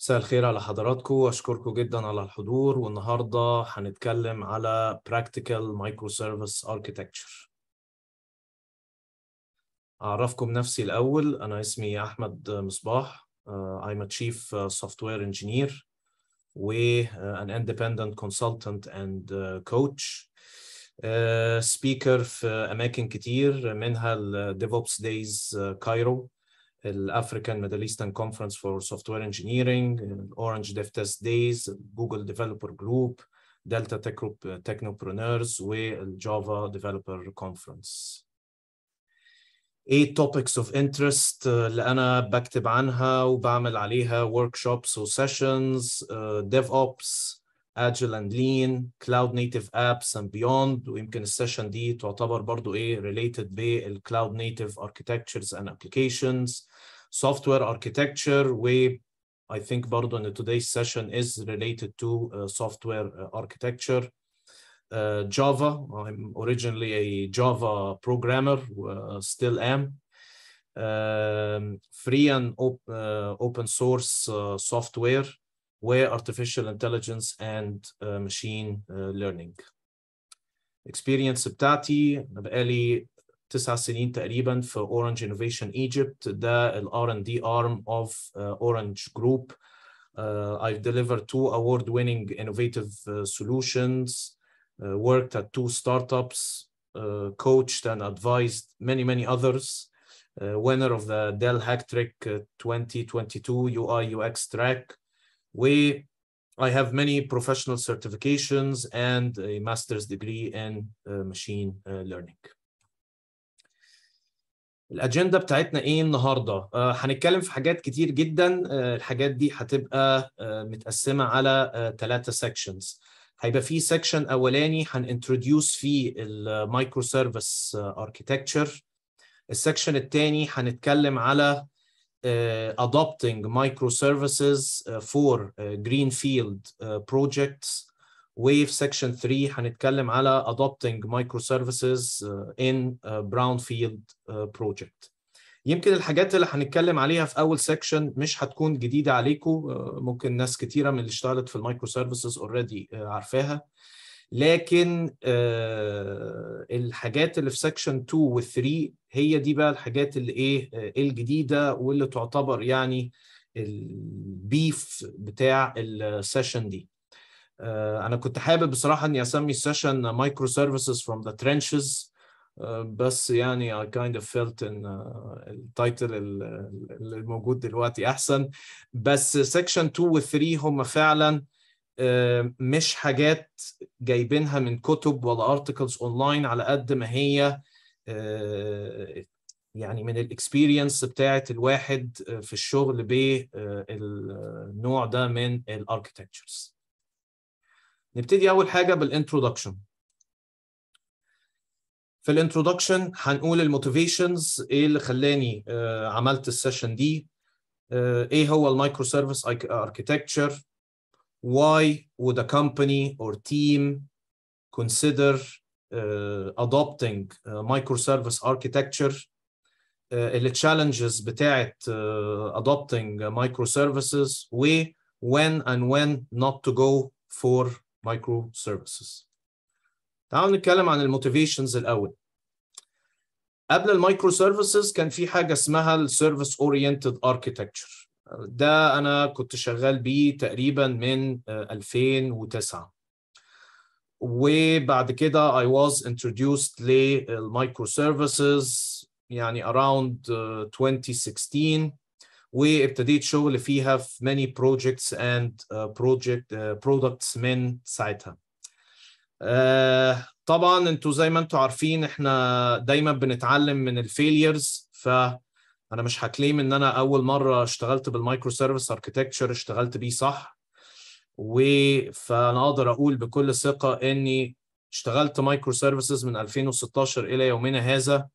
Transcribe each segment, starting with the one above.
مساء الخير على حضراتكم أشكركم جدا على الحضور والنهاردة هنتكلم على Practical Microservice Architecture أعرفكم نفسي الأول أنا اسمي أحمد مصباح آه، I'm a Chief آه، Software Engineer و an Independent Consultant and آه، Coach سبيكر في أماكن كتير منها الـ DevOps Days Cairo الافريكان ميدل ايستern كونفرنس فور سوفت وير انجينيرنج اورنج ديف تيست دايز جوجل ديفلوبر جروب دلتا تك جروب تكنوبرونيرز والجافا ديفلوبر كونفرنس ايه توبكس اوف انترست اللي انا بكتب عنها وبعمل عليها workshops و sessions uh, DevOps اجل اند لين كلاود نيتيف ابس اند بيوند ويمكن السيشن دي تعتبر برضو ايه ريليتد بالكلاود نيتيف اركيتكتشرز اند ابلكيشنز سوفت وير اركيتكتشر و I think برضو ان today's session is related to uh, software uh, architecture uh, Java I'm originally a Java programmer uh, still am um, free and op uh, open source uh, software were artificial intelligence and uh, machine uh, learning experience. بتاعتي انا بقالي تسع سنين تقريبا في Orange Innovation Egypt ده uh, d arm of ارم اوف اورنج جروب I've delivered two award-winning innovative uh, solutions, uh, worked at two startups, uh, coached and advised many, many others. Uh, winner of the Dell Hacktrick 2022 UI UX track, و I have many professional certifications and a master's degree in uh, machine uh, learning. الاجنده بتاعتنا ايه النهارده؟ آه هنتكلم في حاجات كتير جدا آه الحاجات دي هتبقى آه متقسمه على ثلاثه آه، سيكشنز هيبقى في سيكشن اولاني هنintroduce فيه المايكرو سيرفيس اركيتكتشر السيكشن الثاني هنتكلم على Uh, adopting microservices uh, for uh, greenfield projects وفي section 3 هنتكلم على adopting microservices in brownfield project يمكن الحاجات اللي هنتكلم عليها في اول سكشن مش هتكون جديده عليكم ممكن ناس كتيره من اللي اشتغلت في المايكرو سيرفيسز اوريدي عارفاها لكن آه، الحاجات اللي في سكشن 2 و 3 هي دي بقى الحاجات اللي ايه آه، الجديده واللي تعتبر يعني البيف بتاع السيشن دي آه، انا كنت حابب بصراحه اني اسمي السيشن مايكرو سيرفيسز فروم ذا ترنشز بس يعني I kind of felt ان التايتل اللي موجود دلوقتي احسن بس سكشن 2 و 3 هم فعلا آه، مش حاجات جايبينها من كتب ولا ارتكلز اونلاين على قد ما هي آه، يعني من الاكسبيرينس بتاعت الواحد آه، في الشغل بالنوع ده من الاركتكتشرز نبتدي اول حاجه بالانترودكشن في الانترودكشن هنقول الموتيفيشنز ايه اللي خلاني عملت السيشن دي ايه هو المايكرو سيرفيس اركتكتشر why would a company or team consider uh, adopting uh, microservice architecture uh, the challenges بتاعت uh, adopting uh, microservices و when and when not to go for microservices تعالوا نتكلم عن الموتيفيشنز الاول قبل المايكرو سيرفيسز كان في حاجه اسمها السيرفيس اورينتد اركيتكتشر ده انا كنت شغال بيه تقريبا من 2009 آه، وبعد كده I was introduced للمايكرو آه، سيرفيسز يعني around 2016 آه، وابتديت شغل فيها في many projects and project products من ساعتها طبعا انتوا زي ما انتوا عارفين احنا دايما بنتعلم من الفيليرز ف انا مش هكليم ان انا اول مره اشتغلت بالمايكرو سيرفيس اركتكتشر اشتغلت بيه صح فانا اقدر اقول بكل ثقه اني اشتغلت مايكرو سيرفيسز من 2016 الى يومنا هذا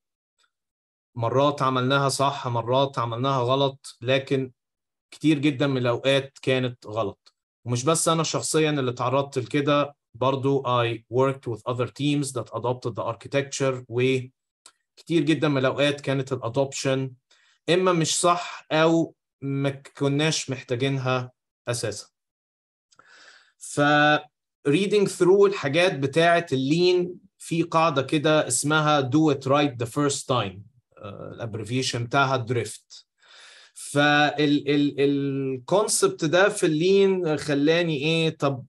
مرات عملناها صح مرات عملناها غلط لكن كتير جدا من الاوقات كانت غلط ومش بس انا شخصيا اللي تعرضت لكده برضو I worked with other teams that adopted the architecture و كتير جدا من الاوقات كانت الادوبشن اما مش صح او ما كناش محتاجينها اساسا ف reading through الحاجات بتاعه اللين في قاعده كده اسمها do it right the first time الابريفيشن آه، بتاعها دريفت فالكونسبت ده في اللين خلاني ايه طب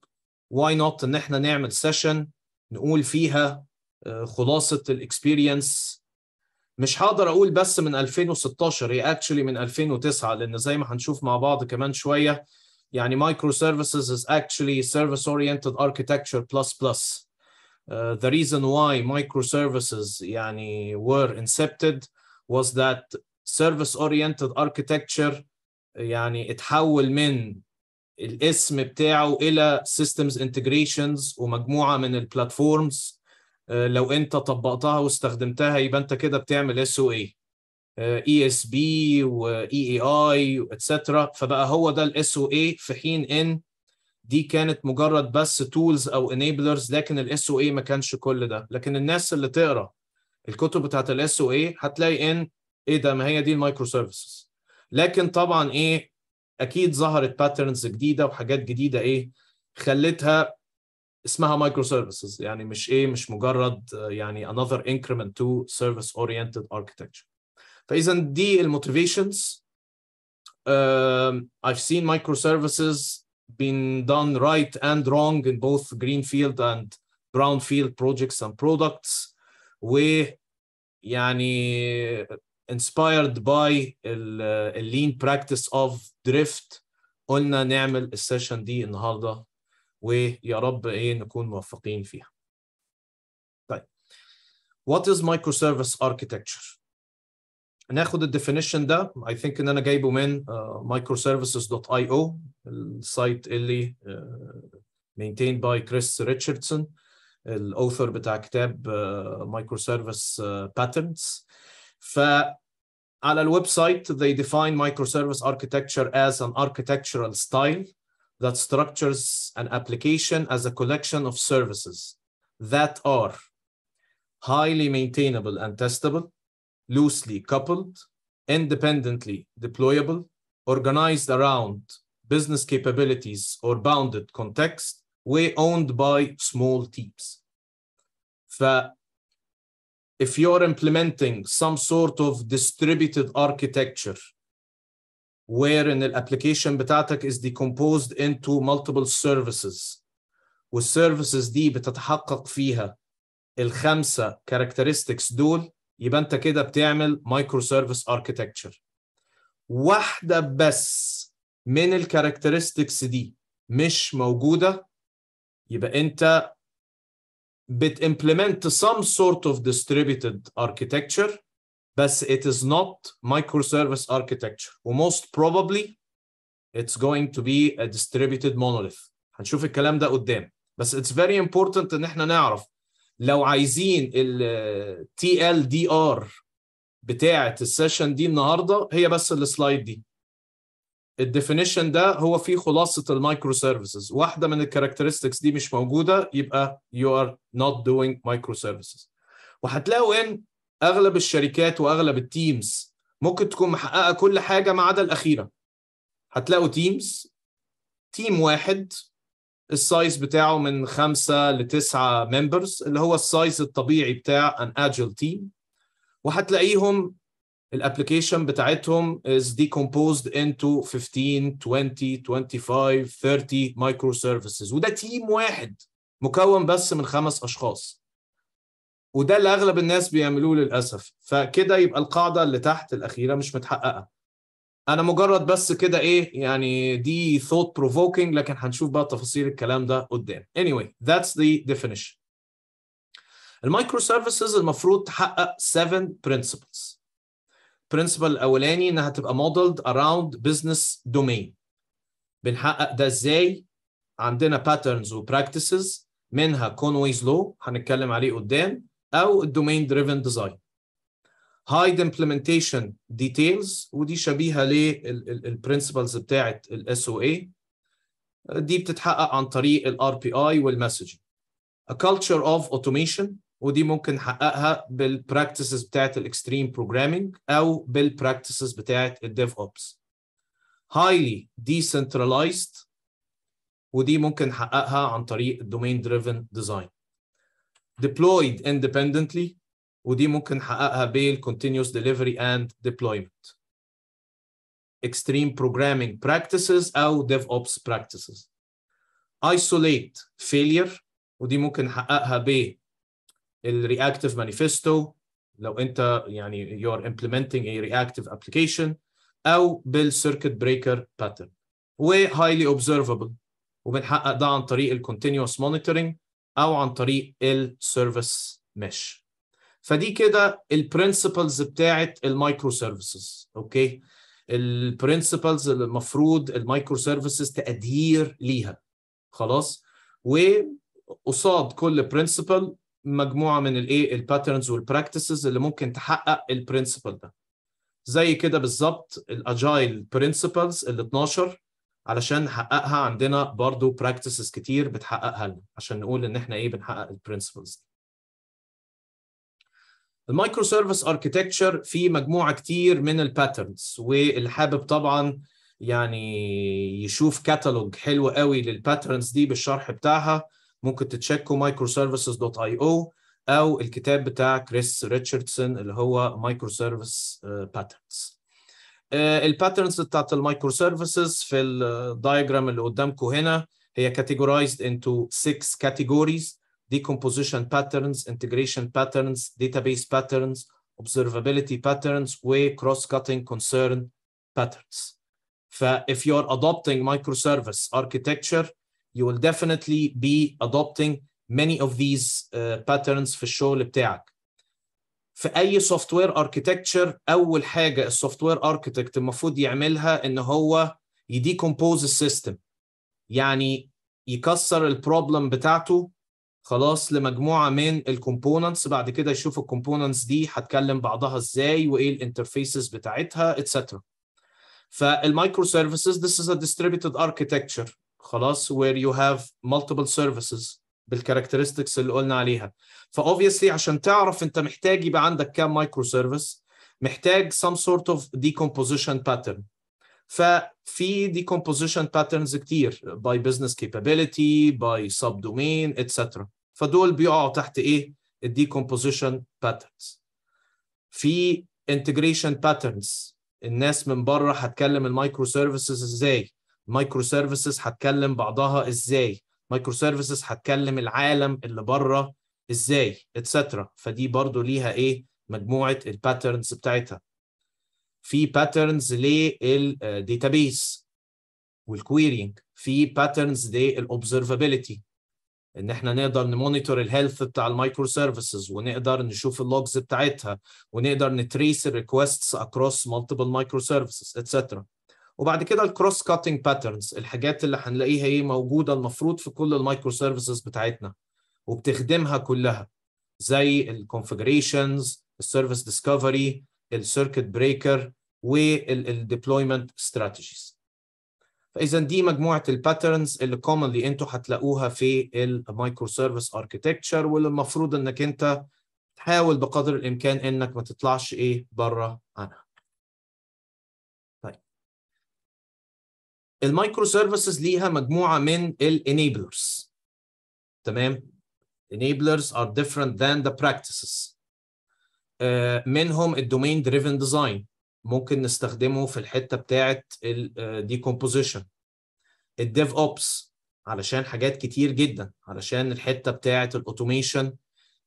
واي نوت ان احنا نعمل سيشن نقول فيها آه، خلاصه الاكسبيرينس مش هقدر اقول بس من 2016 هي اكشلي من 2009 لان زي ما هنشوف مع بعض كمان شويه يعني مايكرو سيرفيسز از اكشلي سيرفيس اورينتد اركيتكتشر بلس بلس ذا the reason why microservices يعني were incepted was that service-oriented architecture يعني اتحول من الاسم بتاعه إلى systems integrations ومجموعة من البلاتفورمز آه، لو انت طبقتها واستخدمتها يبقى انت كده بتعمل اس او اي اي اس بي واي اي اي واتسترا فبقى هو ده الاس او اي في حين ان دي كانت مجرد بس تولز او انيبلرز لكن الاس او اي ما كانش كل ده لكن الناس اللي تقرا الكتب بتاعت الاس او اي هتلاقي ان ايه ده ما هي دي المايكرو سيرفيسز لكن طبعا ايه اكيد ظهرت باترنز جديده وحاجات جديده ايه خلتها اسمها مايكرو سيرفيسز يعني مش ايه مش مجرد يعني another increment to service oriented architecture فاذا دي الموتيفيشنز uh, I've seen microservices services been done right and wrong in both greenfield and brownfield projects and products و يعني inspired by lean practice of drift قلنا نعمل السيشن دي النهارده ويا رب ايه نكون موفقين فيها. طيب What is microservice architecture؟ ناخد الديفينيشن ده I think ان انا جايبه من uh, microservices.io السايت اللي uh, maintained by Chris Richardson الاوثر بتاع كتاب microservice uh, patterns ف على الويب سايت they define microservice architecture as an architectural style that structures an application as a collection of services that are highly maintainable and testable, loosely coupled, independently deployable, organized around business capabilities or bounded context, way owned by small teams. if you're implementing some sort of distributed architecture where ان الابلكيشن بتاعتك is decomposed into multiple services والسيرفيسز دي بتتحقق فيها الخمسه characteristics دول يبقى انت كده بتعمل مايكرو سيرفيس اركيتكتشر واحده بس من الكاركترستكس دي مش موجوده يبقى انت implement some sort of distributed architecture بس it is not microservice architecture وmost probably it's going to be a distributed monolith هنشوف الكلام ده قدام بس it's very important ان احنا نعرف لو عايزين ال TLDR بتاعه السيشن دي النهارده هي بس السلايد دي الديفينيشن ده هو فيه خلاصه المايكرو سيرفيسز واحده من الكاركترستكس دي مش موجوده يبقى you are not doing microservices وهتلاقوا ان اغلب الشركات واغلب التيمز ممكن تكون محققه كل حاجه ما عدا الاخيره هتلاقوا تيمز تيم واحد السايز بتاعه من خمسة لتسعة ممبرز اللي هو السايز الطبيعي بتاع ان اجل تيم وهتلاقيهم الابلكيشن بتاعتهم is decomposed into 15 20 25 30 مايكرو سيرفيسز وده تيم واحد مكون بس من خمس اشخاص وده اللي اغلب الناس بيعملوه للاسف فكده يبقى القاعده اللي تحت الاخيره مش متحققه انا مجرد بس كده ايه يعني دي ثوت بروفوكينج لكن هنشوف بقى تفاصيل الكلام ده قدام anyway that's the definition المايكرو سيرفيسز المفروض تحقق 7 principles principle الاولاني انها تبقى modeled around business domain بنحقق ده ازاي عندنا patterns و practices منها كونويز لو هنتكلم عليه قدام او الدومين دريفن ديزاين هايد امبلمنتيشن ديتيلز ودي شبيهه للبرنسبلز بتاعه الاس او اي دي بتتحقق عن طريق الار بي اي والمسجنج A culture of automation ودي ممكن نحققها بالبراكتسز بتاعت الاكستريم بروجرامينج او بالبراكتسز بتاعت الديف اوبس highly decentralized ودي ممكن نحققها عن طريق الدومين دريفن ديزاين deployed independently ودي ممكن نحققها بال continuous delivery and deployment extreme programming practices او DevOps practices isolate failure ودي ممكن نحققها ب reactive manifesto لو انت يعني you're implementing a reactive application او بالcircuit breaker pattern و highly observable وبنحقق ده عن طريق ال continuous monitoring او عن طريق السيرفيس ميش فدي كده البرنسبلز بتاعت المايكرو سيرفيسز اوكي البرنسبلز اللي المفروض المايكرو سيرفيسز تادير ليها خلاص وقصاد كل برنسبل مجموعه من الايه الباترنز والبراكتسز اللي ممكن تحقق البرنسبل ده زي كده بالظبط الاجايل برنسبلز ال 12 علشان نحققها عندنا برضو براكتسز كتير بتحققها لنا عشان نقول ان احنا ايه بنحقق البرنسبلز المايكرو سيرفيس اركيتكتشر في مجموعه كتير من الباترنز واللي حابب طبعا يعني يشوف كاتالوج حلو قوي للباترنز دي بالشرح بتاعها ممكن تتشيكوا مايكرو سيرفيسز دوت اي او او الكتاب بتاع كريس ريتشاردسون اللي هو مايكرو سيرفيس باترنز الباترنز بتاعت المايكرو سيرفيسز في الدايجرام اللي قدامكم هنا هي categorized into six categories decomposition patterns integration patterns database patterns observability patterns و cross-cutting concern patterns ف if you are adopting microservice architecture you will definitely be adopting many of these uh, patterns في الشغل بتاعك في اي سوفت وير اركيتكتشر اول حاجه السوفت وير اركيتكت المفروض يعملها ان هو يديكومبوز السيستم يعني يكسر البروبلم بتاعته خلاص لمجموعه من الكومبوننتس بعد كده يشوف الكومبوننتس دي هتكلم بعضها ازاي وايه الانترفيسز بتاعتها اتسترا فالمايكرو سيرفيسز ذس از ا ديستريبيوتد architecture خلاص وير يو هاف مالتيبل سيرفيسز بالكاركترستكس اللي قلنا عليها فاوبفيسلي عشان تعرف انت محتاج يبقى عندك كام مايكرو سيرفيس محتاج some sort of decomposition pattern ففي decomposition patterns كتير by business capability by subdomain etc فدول بيقعوا تحت ايه الديكومبوزيشن patterns في integration patterns الناس من بره هتكلم المايكرو سيرفيسز ازاي المايكرو سيرفيسز هتكلم بعضها ازاي مايكرو سيرفيسز هتكلم العالم اللي بره ازاي اتسترا فدي برضو ليها ايه مجموعه الباترنز بتاعتها في باترنز للديتابيس والكويرينج في باترنز للاوبزرفابيلتي ان احنا نقدر نمونيتور الهيلث بتاع المايكرو سيرفيسز ونقدر نشوف اللوجز بتاعتها ونقدر نتريس الريكوستس اكروس مالتيبل مايكرو سيرفيسز اتسترا وبعد كده الكروس كاتنج باترنز الحاجات اللي هنلاقيها ايه موجوده المفروض في كل المايكرو سيرفيسز بتاعتنا وبتخدمها كلها زي الكونفجريشنز السيرفيس ديسكفري السيركت بريكر والديبلويمنت استراتيجيز فاذا دي مجموعه الباترنز اللي كومنلي انتوا هتلاقوها في المايكرو سيرفيس اركتكتشر واللي المفروض انك انت تحاول بقدر الامكان انك ما تطلعش ايه بره عنها المايكرو سيرفيسز ليها مجموعه من الانيبلرز تمام enablers are different than the practices uh, منهم الدومين دريفن ديزاين ممكن نستخدمه في الحته بتاعه الديكومبوزيشن آه، الديف اوبس علشان حاجات كتير جدا علشان الحته بتاعه الاوتوميشن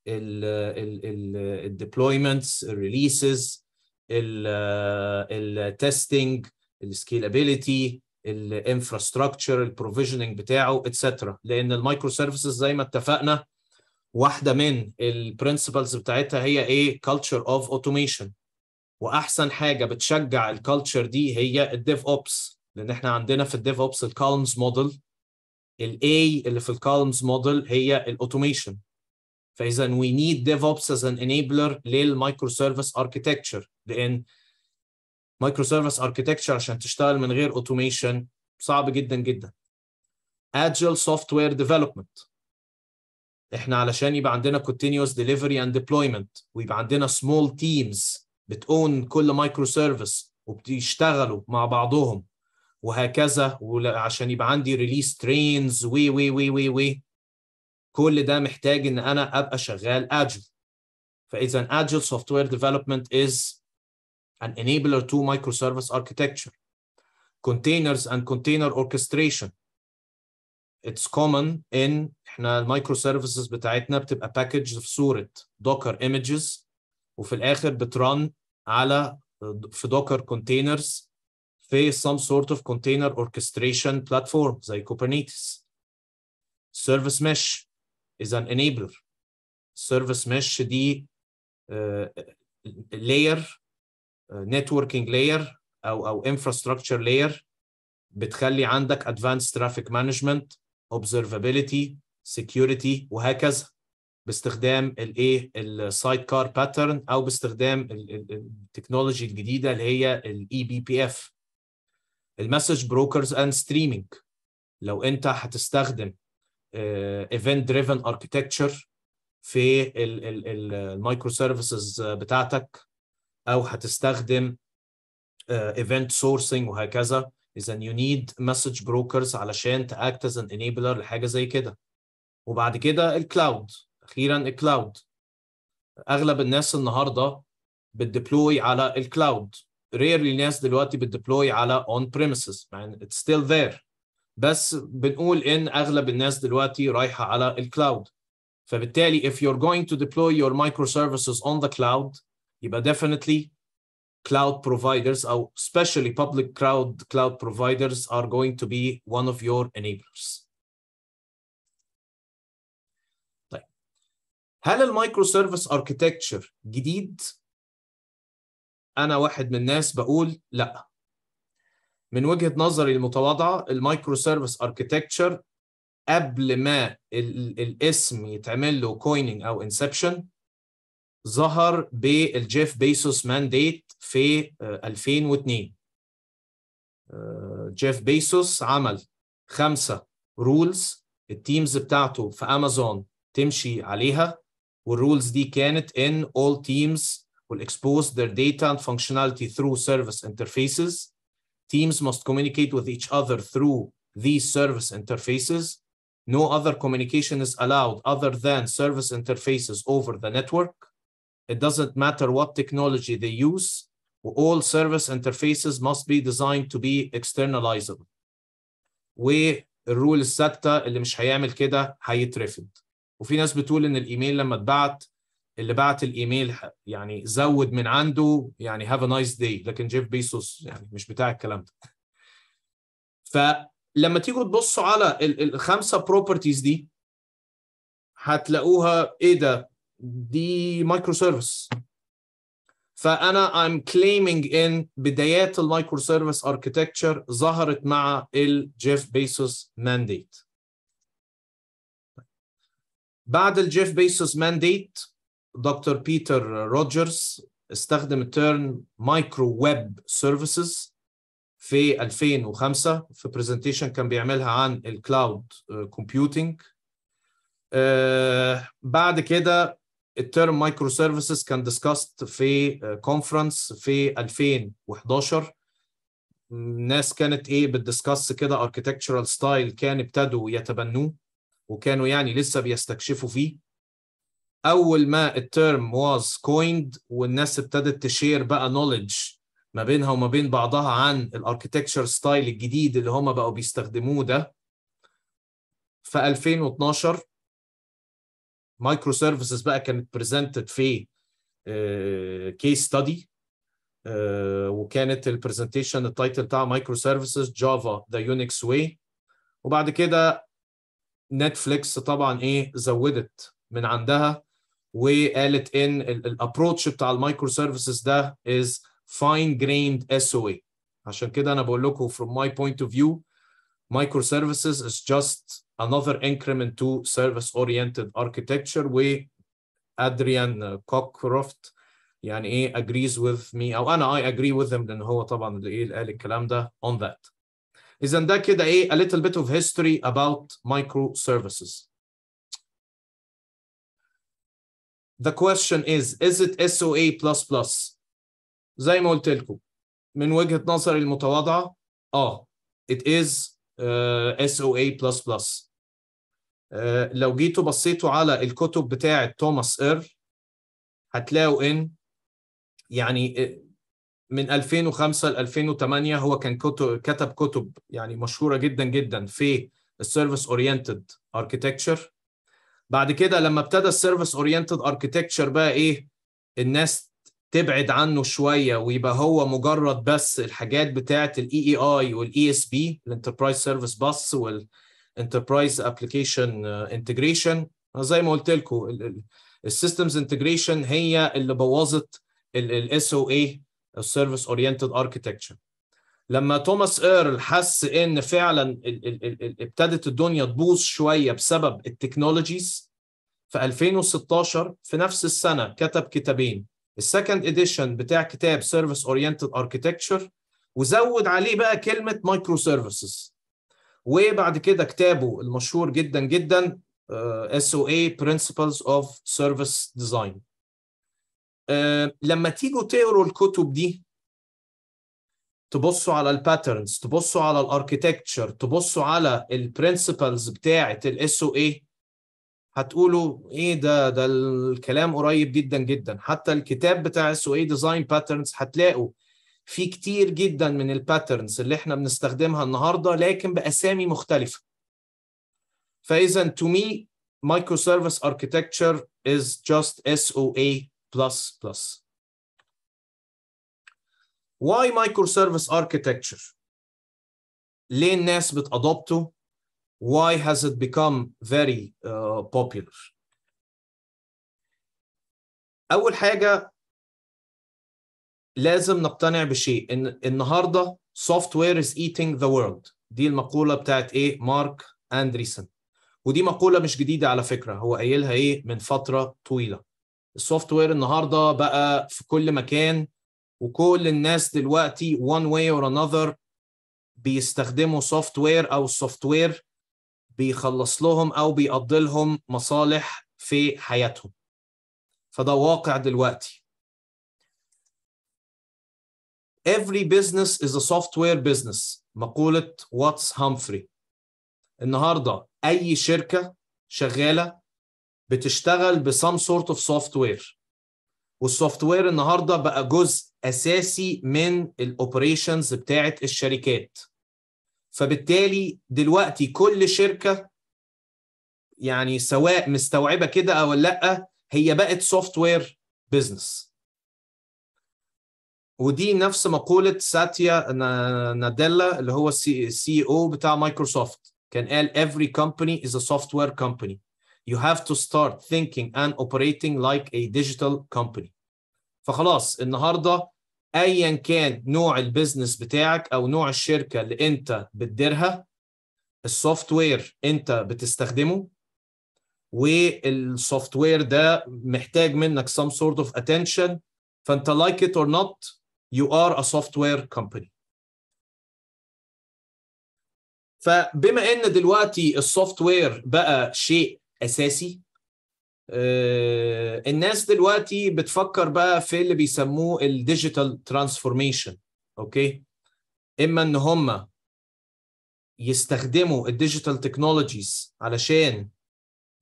الديبلويمنتس الريليسز التستنج السكيلابيلتي الانفراستراكشر البروفيجننج بتاعه اتسترا لان المايكرو سيرفيسز زي ما اتفقنا واحده من البرنسبلز بتاعتها هي ايه كلتشر اوف اوتوميشن واحسن حاجه بتشجع الكالتشر دي هي الديف اوبس لان احنا عندنا في الديف اوبس الكولمز موديل الاي اللي في الكولمز موديل هي الاوتوميشن فاذا وي نيد ديف اوبس از ان انيبلر للمايكرو سيرفيس اركيتكتشر لان مايكرو سيرفيس اركتكتشر عشان تشتغل من غير اوتوميشن صعب جدا جدا اجل سوفت وير ديفلوبمنت احنا علشان يبقى عندنا كونتينوس ديليفري اند ديبلويمنت ويبقى عندنا سمول تيمز بتقون كل مايكرو سيرفيس وبيشتغلوا مع بعضهم وهكذا وعشان يبقى عندي ريليس ترينز وي وي وي وي وي كل ده محتاج ان انا ابقى شغال اجل فاذا اجل سوفت وير ديفلوبمنت از an enabler to microservice architecture, containers and container orchestration. It's common in احنا المايكرو بتاعتنا بتبقى باكج في صوره دوكر ايمجز وفي الاخر بترن على في دوكر كونتينرز في some sort of container orchestration platform زي Kubernetes. Service mesh is an enabler. Service mesh دي uh, layer نتوركينج لاير او او انفراستراكشر لاير بتخلي عندك ادفانس ترافيك مانجمنت observability سكيورتي وهكذا باستخدام الايه السايد كار باترن او باستخدام التكنولوجي الجديده اللي هي الاي بي بي اف المسج بروكرز اند ستريمينج لو انت هتستخدم ايفنت دريفن اركتكتشر في المايكرو سيرفيسز بتاعتك او هتستخدم ايفنت سورسنج وهكذا اذا يو نيد مسج بروكرز علشان تاكت از ان انيبلر لحاجه زي كده وبعد كده الكلاود اخيرا الكلاود اغلب الناس النهارده بتديبلوي على الكلاود ريرلي الناس دلوقتي بتديبلوي على اون بريمسز اتس ستيل ذير بس بنقول ان اغلب الناس دلوقتي رايحه على الكلاود فبالتالي if you're going to deploy your microservices on the cloud يبقى definitely cloud providers او especially public cloud cloud providers are going to be one of your enablers. طيب هل المايكرو سيرفيس اركيتكتشر جديد؟ انا واحد من الناس بقول لا. من وجهه نظري المتواضعه المايكرو سيرفيس اركيتكتشر قبل ما الاسم يتعمل له coining او انسبشن ظهر بالجيف بيسوس مانديت في 2002 جيف بيسوس عمل خمسة رولز التيمز بتاعته في امازون تمشي عليها والرولز دي كانت in all teams will expose their data and functionality through service interfaces. Teams must communicate with each other through these service interfaces. No other communication is allowed other than service interfaces over the network. It doesn't matter what technology they use. All service interfaces must be designed to be externalizable. والرول الثابته اللي مش هيعمل كده هيترفض. وفي ناس بتقول ان الايميل لما اتبعت اللي بعت الايميل يعني زود من عنده يعني have a nice day لكن جيف بيسوس يعني مش بتاع الكلام ده. فلما تيجوا تبصوا على الخمسه بروبرتيز دي هتلاقوها ايه ده دي مايكرو سيرفيس فانا ام كليمنج ان بدايات المايكرو سيرفيس اركتكتشر ظهرت مع الجيف بيسوس مانديت بعد الجيف بيسوس مانديت دكتور بيتر روجرز استخدم التيرن مايكرو ويب سيرفيسز في 2005 في برزنتيشن كان بيعملها عن الكلاود آه، كومبيوتنج بعد كده الترم مايكرو سيرفيسز كان ديسكاست في كونفرنس آه، في 2011 الناس كانت ايه بتدسكس كده اركتكتشرال ستايل كان ابتدوا يتبنوه وكانوا يعني لسه بيستكشفوا فيه اول ما الترم واز كويند والناس ابتدت تشير بقى نوليدج ما بينها وما بين بعضها عن الاركتكتشر ستايل الجديد اللي هم بقوا بيستخدموه ده في 2012 مايكرو سيرفيسز بقى كانت بريزنتد في كيس آه، ستادي آه، وكانت البرزنتيشن التايتل بتاع مايكرو سيرفيسز جافا ذا يونكس واي وبعد كده نتفليكس طبعا ايه زودت من عندها وقالت ان الابروتش بتاع المايكرو سيرفيسز ده از فاين جريند اس او اي عشان كده انا بقول لكم فروم ماي بوينت اوف فيو microservices is just another increment to service-oriented architecture where Adrian Cockcroft يعني ايه agrees with me او انا I agree with him لان هو طبعا اللي قال الكلام ده on that. اذا ده كده ايه a little bit of history about microservices. The question is is it SOA++? زي ما قلت لكم من وجهة نظري المتواضعة اه it is اس او اي بلس بلس لو جيتوا بصيتوا على الكتب بتاعه توماس اير هتلاقوا ان يعني آه، من 2005 ل 2008 هو كان كتب كتب كتب يعني مشهوره جدا جدا في السيرفيس اورينتد اركيتكتشر بعد كده لما ابتدى السيرفيس اورينتد اركيتكتشر بقى ايه الناس تبعد عنه شويه ويبقى هو مجرد بس الحاجات بتاعه الاي اي والـ والاي اس بي الانتربرايز سيرفيس باس والانتربرايز Application uh, انتجريشن زي ما قلت لكم السيستمز انتجريشن هي اللي بوظت الاس او اي السيرفيس اورينتد اركتكتشر لما توماس ايرل حس ان فعلا ابتدت الدنيا تبوظ شويه بسبب التكنولوجيز في 2016 في نفس السنه كتب كتابين السكند اديشن بتاع كتاب سيرفيس اورينتد اركتكتشر وزود عليه بقى كلمه مايكرو سيرفيسز وبعد كده كتابه المشهور جدا جدا اس او اي برنسبلز اوف سيرفيس ديزاين لما تيجوا تقروا الكتب دي تبصوا على الباترنز تبصوا على الاركتكتشر تبصوا على البرنسبلز بتاعه الاس او اي هتقولوا ايه ده ده الكلام قريب جدا جدا حتى الكتاب بتاع اس اي ديزاين باترنز هتلاقوا في كتير جدا من الباترنز اللي احنا بنستخدمها النهارده لكن باسامي مختلفه فاذا تو مي مايكرو سيرفيس اركيتكتشر از جاست اس او اي بلس بلس واي مايكرو سيرفيس اركيتكتشر ليه الناس بتادوبته why has it become very uh, popular اول حاجه لازم نقتنع بشيء ان النهارده سوفت وير از ايتينج ذا وورلد دي المقوله بتاعت ايه مارك اندريسن ودي مقوله مش جديده على فكره هو قايلها ايه من فتره طويله السوفت وير النهارده بقى في كل مكان وكل الناس دلوقتي one way or another بيستخدموا سوفت وير او السوفت وير بيخلص لهم او بيقضي لهم مصالح في حياتهم فده واقع دلوقتي every business is a software business مقولة واتس هامفري النهاردة أي شركة شغالة بتشتغل بسام سورت اوف سوفت وير والسوفت وير النهارده بقى جزء اساسي من الاوبريشنز بتاعه الشركات فبالتالي دلوقتي كل شركه يعني سواء مستوعبه كده او لا هي بقت سوفت وير بزنس ودي نفس مقوله ساتيا ناديلا اللي هو السي او e بتاع مايكروسوفت كان قال every company is a software company you have to start thinking and operating like a digital company فخلاص النهارده ايا كان نوع البيزنس بتاعك او نوع الشركه اللي انت بتديرها السوفت وير انت بتستخدمه والسوفت وير ده محتاج منك some sort of attention فانت like it or not you are a software company فبما ان دلوقتي السوفت وير بقى شيء اساسي آه، الناس دلوقتي بتفكر بقى في اللي بيسموه الديجيتال ترانسفورميشن اوكي اما ان هم يستخدموا الديجيتال تكنولوجيز علشان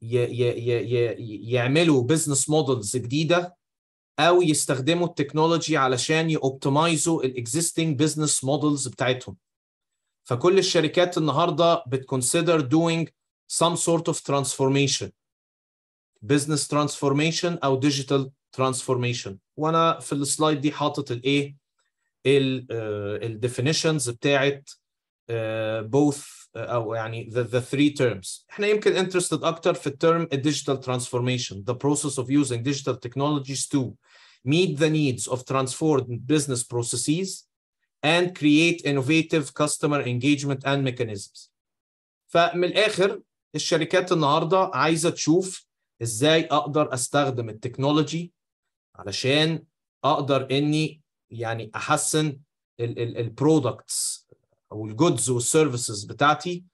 ي ي ي يعملوا بزنس مودلز جديده او يستخدموا التكنولوجي علشان يوبتمايزوا الاكزيستنج بزنس مودلز بتاعتهم فكل الشركات النهارده بتكونسيدر دوينج some sort of transformation بزنس ترانسفورميشن او ديجيتال ترانسفورميشن وانا في السلايد دي حاطط الايه الديفينيشنز بتاعت بوث او يعني the, the three terms احنا يمكن interested اكتر في الترم digital transformation the process of using digital technologies to meet the needs of transformed business processes and create innovative customer engagement and mechanisms فمن الاخر الشركات النهارده عايزه تشوف ازاي اقدر استخدم التكنولوجي علشان اقدر اني يعني احسن البرودكتس او الجودز والسيرفيسز بتاعتي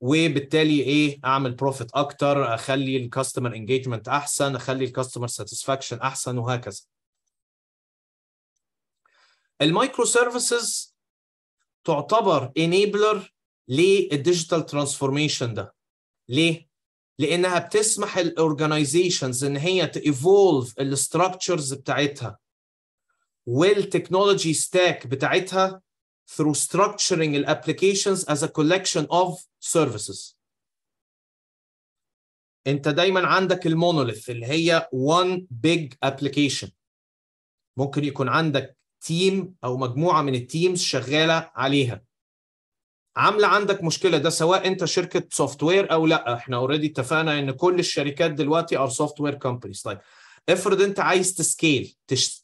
وبالتالي ايه اعمل بروفيت اكتر اخلي الكاستمر انجيجمنت احسن اخلي الكاستمر ساتسفاكشن احسن وهكذا المايكرو سيرفيسز تعتبر انيبلر للديجيتال ترانسفورميشن ده ليه لانها بتسمح الاورجنايزيشنز ان هي تيفولف الاستراكشرز بتاعتها والتكنولوجي ستاك بتاعتها through structuring applications as a collection of services. انت دايما عندك المونوليث اللي هي one big application. ممكن يكون عندك تيم او مجموعه من التيمز شغاله عليها. عامله عندك مشكله ده سواء انت شركه سوفت وير او لا احنا اوريدي اتفقنا ان كل الشركات دلوقتي ار سوفت وير كومبانيز طيب افرض انت عايز تسكيل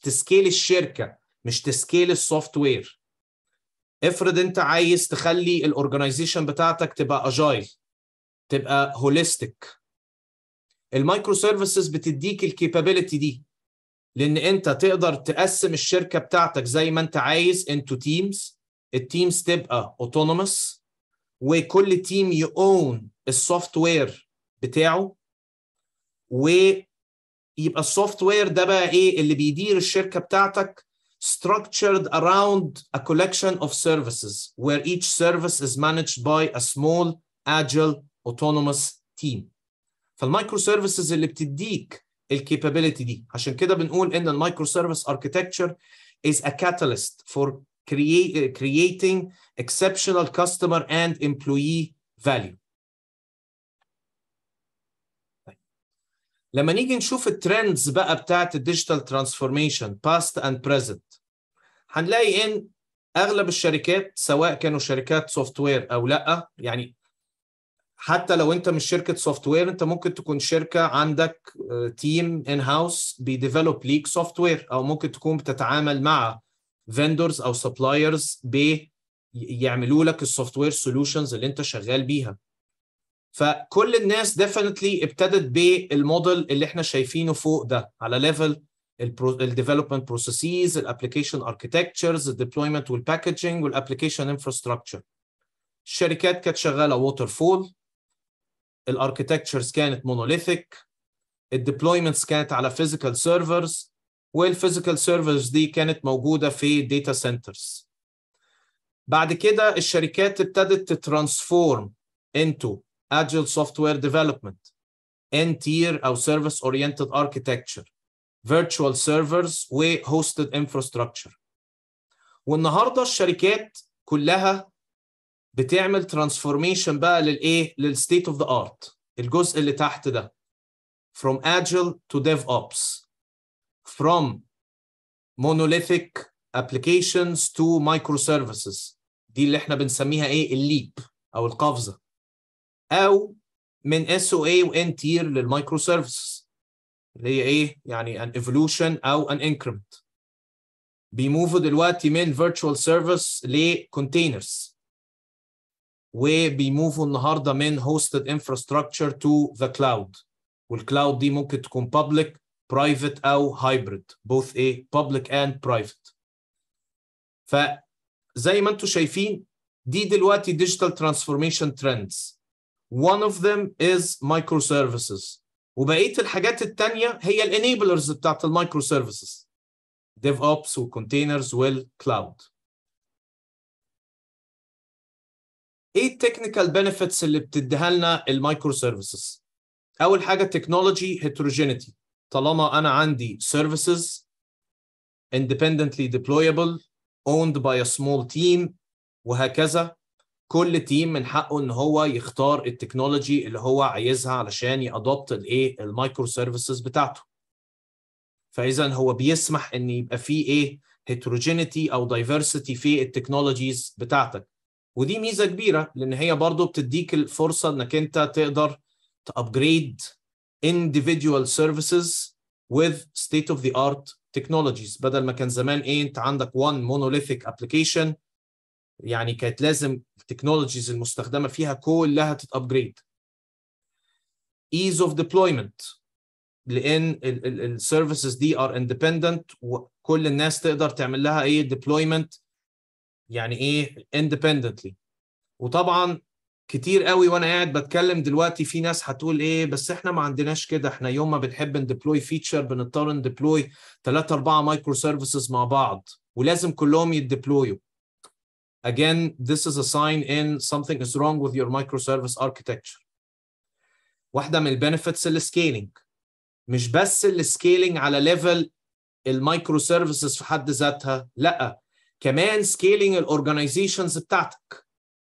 تسكيل الشركه مش تسكيل السوفت وير افرض انت عايز تخلي الاورجنايزيشن بتاعتك تبقى اجايل تبقى هوليستيك المايكرو سيرفيسز بتديك الكيبابيلتي دي لان انت تقدر تقسم الشركه بتاعتك زي ما انت عايز انتو تيمز التيمز تبقى اوتونوموس وكل تيم يقون السوفت وير بتاعه ويبقى السوفت وير ده بقى ايه اللي بيدير الشركه بتاعتك structured around a collection of services where each service is managed by a small agile autonomous team فالمايكرو سيرفيسز اللي بتديك الكابابيلتي دي عشان كده بنقول ان المايكرو سيرفيس اركيتكتشر is a catalyst for create, creating exceptional customer and employee value. لما نيجي نشوف الترندز بقى بتاعت الديجيتال ترانسفورميشن باست اند بريزنت هنلاقي ان اغلب الشركات سواء كانوا شركات سوفت وير او لا يعني حتى لو انت مش شركه سوفت وير انت ممكن تكون شركه عندك تيم ان هاوس بيديفلوب ليك سوفت وير او ممكن تكون بتتعامل مع فيندورز او سبلايرز بيعملوا لك السوفت وير سوليوشنز اللي انت شغال بيها فكل الناس ديفينتلي ابتدت بالموديل اللي احنا شايفينه فوق ده على ليفل الديفلوبمنت بروسيسز الابلكيشن اركتكتشرز الديبلويمنت والباكجنج والابلكيشن انفراستراكشر الشركات كانت شغاله ووتر فول الاركتكتشرز كانت مونوليثيك الديبلويمنتس كانت على فيزيكال سيرفرز والفيزيكال سيرفرز دي كانت موجوده في داتا سنترز بعد كده الشركات ابتدت تترانسفورم انتو سوفت وير ديفلوبمنت ان تير او سيرفيس اورينتد architecture فيرتشوال سيرفرز وهوستد انفراستراكشر والنهارده الشركات كلها بتعمل ترانسفورميشن بقى للايه للستيت اوف ذا ارت الجزء اللي تحت ده from agile to dev ops from monolithic applications to microservices دي اللي احنا بنسميها ايه الليب او القفزه او من اس او اي وان تير للمايكرو سيرفيسز اللي هي ايه يعني ان ايفولوشن او ان انكريمنت بيموفوا دلوقتي من فيرتشوال سيرفيس لكونتينرز وبيموفوا النهارده من هوستد انفراستراكشر تو ذا كلاود والكلاود دي ممكن تكون بابليك برايفت او هايبريد بوث ايه بابليك اند برايفت فزي ما انتم شايفين دي دلوقتي ديجيتال ترانسفورميشن ترندز one of them is مايكرو سيرفيسز وبقيه الحاجات الثانيه هي الانيبلرز بتاعت المايكرو سيرفيسز ديف اوبس وكونتينرز والكلاود ايه التكنيكال بنفيتس اللي بتديها لنا المايكرو سيرفيسز اول حاجه تكنولوجي هيتروجينيتي طالما انا عندي services independently deployable owned by a small team وهكذا كل تيم من حقه ان هو يختار التكنولوجي اللي هو عايزها علشان يادوبت الايه المايكرو سيرفيسز بتاعته فاذا هو بيسمح ان يبقى إيه، في ايه هيتروجينيتي او دايفرسيتي في التكنولوجيز بتاعتك ودي ميزه كبيره لان هي برضو بتديك الفرصه انك انت تقدر تابجريد individual services with state of the art technologies بدل ما كان زمان ايه انت عندك one monolithic application يعني كانت لازم التكنولوجيز المستخدمه فيها كلها تتابجريد ease of deployment لان السيرفيسز دي ار اندبندنت وكل الناس تقدر تعمل لها ايه deployment يعني ايه اندبندنتلي وطبعا كتير قوي وانا قاعد بتكلم دلوقتي في ناس هتقول ايه بس احنا ما عندناش كده احنا يوم ما بنحب ندبلوي فيتشر بنضطر ندبلوي ثلاثة أربعة مايكرو سيرفيسز مع بعض ولازم كلهم يدبلويوا again this is a sign in something is wrong with your microservice architecture واحده من البنفيتس السكيلينج مش بس السكيلينج على ليفل المايكرو سيرفيسز في حد ذاتها لا كمان سكيلينج الاورجنايزيشنز بتاعتك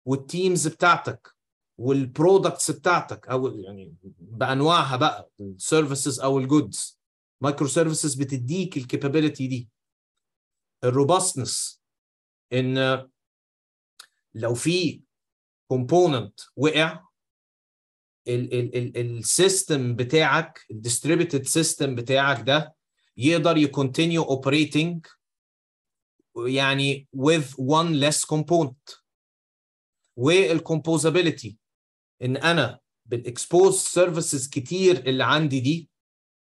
والتيمز بتاعتك والبرودكتس بتاعتك او يعني بانواعها بقى السيرفيسز او الجودز مايكرو سيرفيسز بتديك الكابابيلتي دي الروبستنس ان لو في كومبوننت وقع السيستم بتاعك الديستريبيوتد سيستم بتاعك ده يقدر يكونتينيو اوبريتنج يعني with one less component والكومبوزابيلتي ان انا بالاكسبوز سيرفيسز كتير اللي عندي دي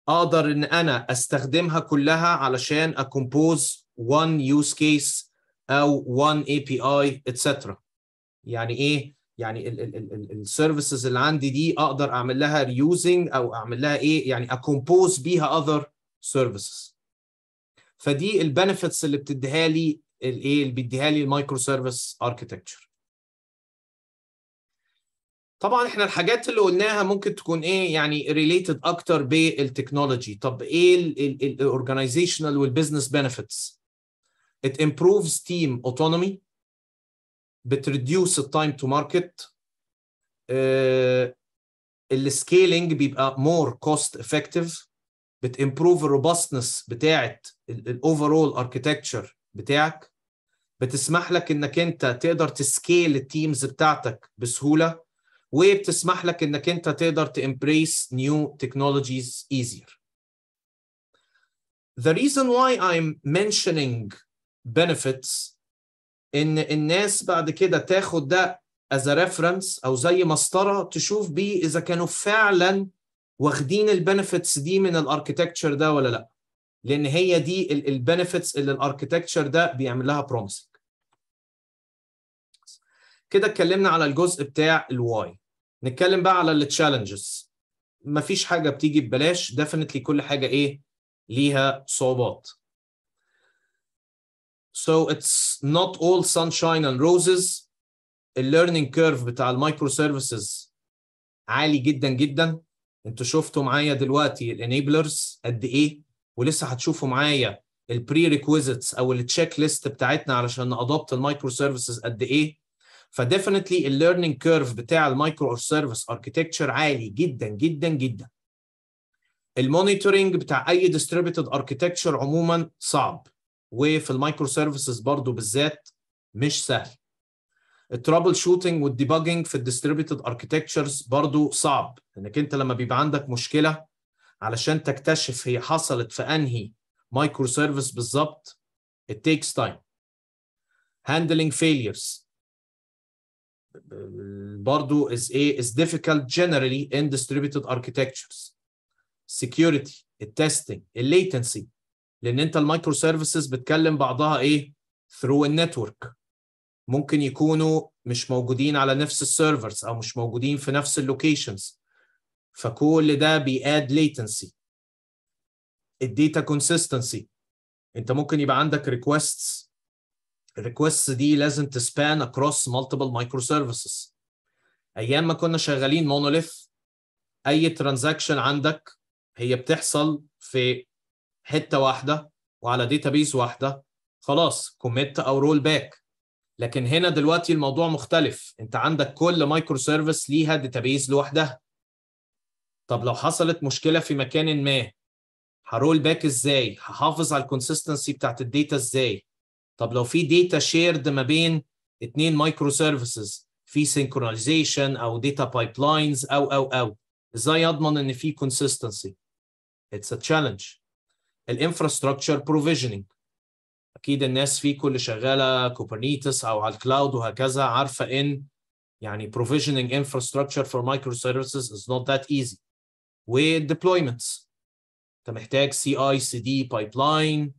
اقدر ان انا استخدمها كلها علشان اكومبوز one يوز كيس او one اي بي اي اتسترا يعني ايه يعني السيرفيسز اللي عندي دي اقدر اعمل لها ريوزنج او اعمل لها ايه يعني اكومبوز بيها اذر سيرفيسز فدي البنفيتس اللي بتديها لي الايه اللي بيديها لي المايكرو سيرفيس اركتكتشر طبعا احنا الحاجات اللي قلناها ممكن تكون ايه يعني ريليتد اكتر بالتكنولوجي طب ايه الاورجنايزيشنال والبزنس بنفيتس it improves team autonomy بتريديوس التايم تو ماركت السكيلينج بيبقى مور كوست افكتيف بتimprove الروبستنس الاوفر الاوفرول اركتكتشر بتاعك بتسمح لك انك انت تقدر تسكيل التيمز بتاعتك بسهوله وبتسمح لك انك انت تقدر embrace new technologies easier. The reason why I'm mentioning benefits ان الناس بعد كده تاخد ده as a reference او زي مسطره تشوف بيه اذا كانوا فعلا واخدين البنفيتس دي من الاركتكتشر ده ولا لا لان هي دي البنفيتس اللي الاركتكتشر ده بيعمل لها بروميسنج كده اتكلمنا على الجزء بتاع الواي نتكلم بقى على التشالنجز مفيش حاجه بتيجي ببلاش ديفينتلي كل حاجه ايه ليها صعوبات So it's not all sunshine and roses. learning curve بتاع المايكرو سيرفيسز عالي جدا جدا. انتوا شفتوا معايا دلوقتي الانيبلرز قد ايه ولسه هتشوفوا معايا البري ريكويزيتس او التشيك ليست بتاعتنا علشان نادوبت المايكرو سيرفيسز قد ايه فديفنتلي الليرنينج كيرف بتاع المايكرو اور سيرفيس اركتكتشر عالي جدا جدا جدا المونيتورنج بتاع اي ديستريبيوتد اركتكتشر عموما صعب وفي المايكرو سيرفيسز برضو بالذات مش سهل الترابل شوتنج والديباجنج في الديستريبيوتد اركتكتشرز برضو صعب انك انت لما بيبقى عندك مشكله علشان تكتشف هي حصلت في انهي مايكرو سيرفيس بالظبط it takes time handling failures برضو is ايه is difficult generally in distributed architectures security التستنج الليتنسي لان انت المايكرو سيرفيسز بتكلم بعضها ايه through النتورك ممكن يكونوا مش موجودين على نفس السيرفرز او مش موجودين في نفس اللوكيشنز فكل ده بياد ليتنسي الداتا كونسيستنسي انت ممكن يبقى عندك ريكويستس الريكوست دي لازم تسبان اكروس مالتيبل مايكرو سيرفيسز ايام ما كنا شغالين مونوليث اي ترانزاكشن عندك هي بتحصل في حته واحده وعلى داتابيس واحده خلاص كوميت او رول باك لكن هنا دلوقتي الموضوع مختلف انت عندك كل مايكرو سيرفيس ليها داتابيس لوحدها طب لو حصلت مشكله في مكان ما هرول باك ازاي هحافظ على الكونسيستنسي بتاعت الداتا ازاي طب لو في داتا شيرد ما بين اثنين مايكرو سيرفيسز في سينكرونايزيشن او داتا بايب لاينز او او او ازاي اضمن ان في كونسيستنسي؟ اتس ا تشالنج الانفراستراكشر بروفيجننج اكيد الناس في كل شغاله كوبرنيتس او على الكلاود وهكذا عارفه ان يعني provisioning infrastructure for microservices is not that easy. و deployments انت محتاج CI CD pipeline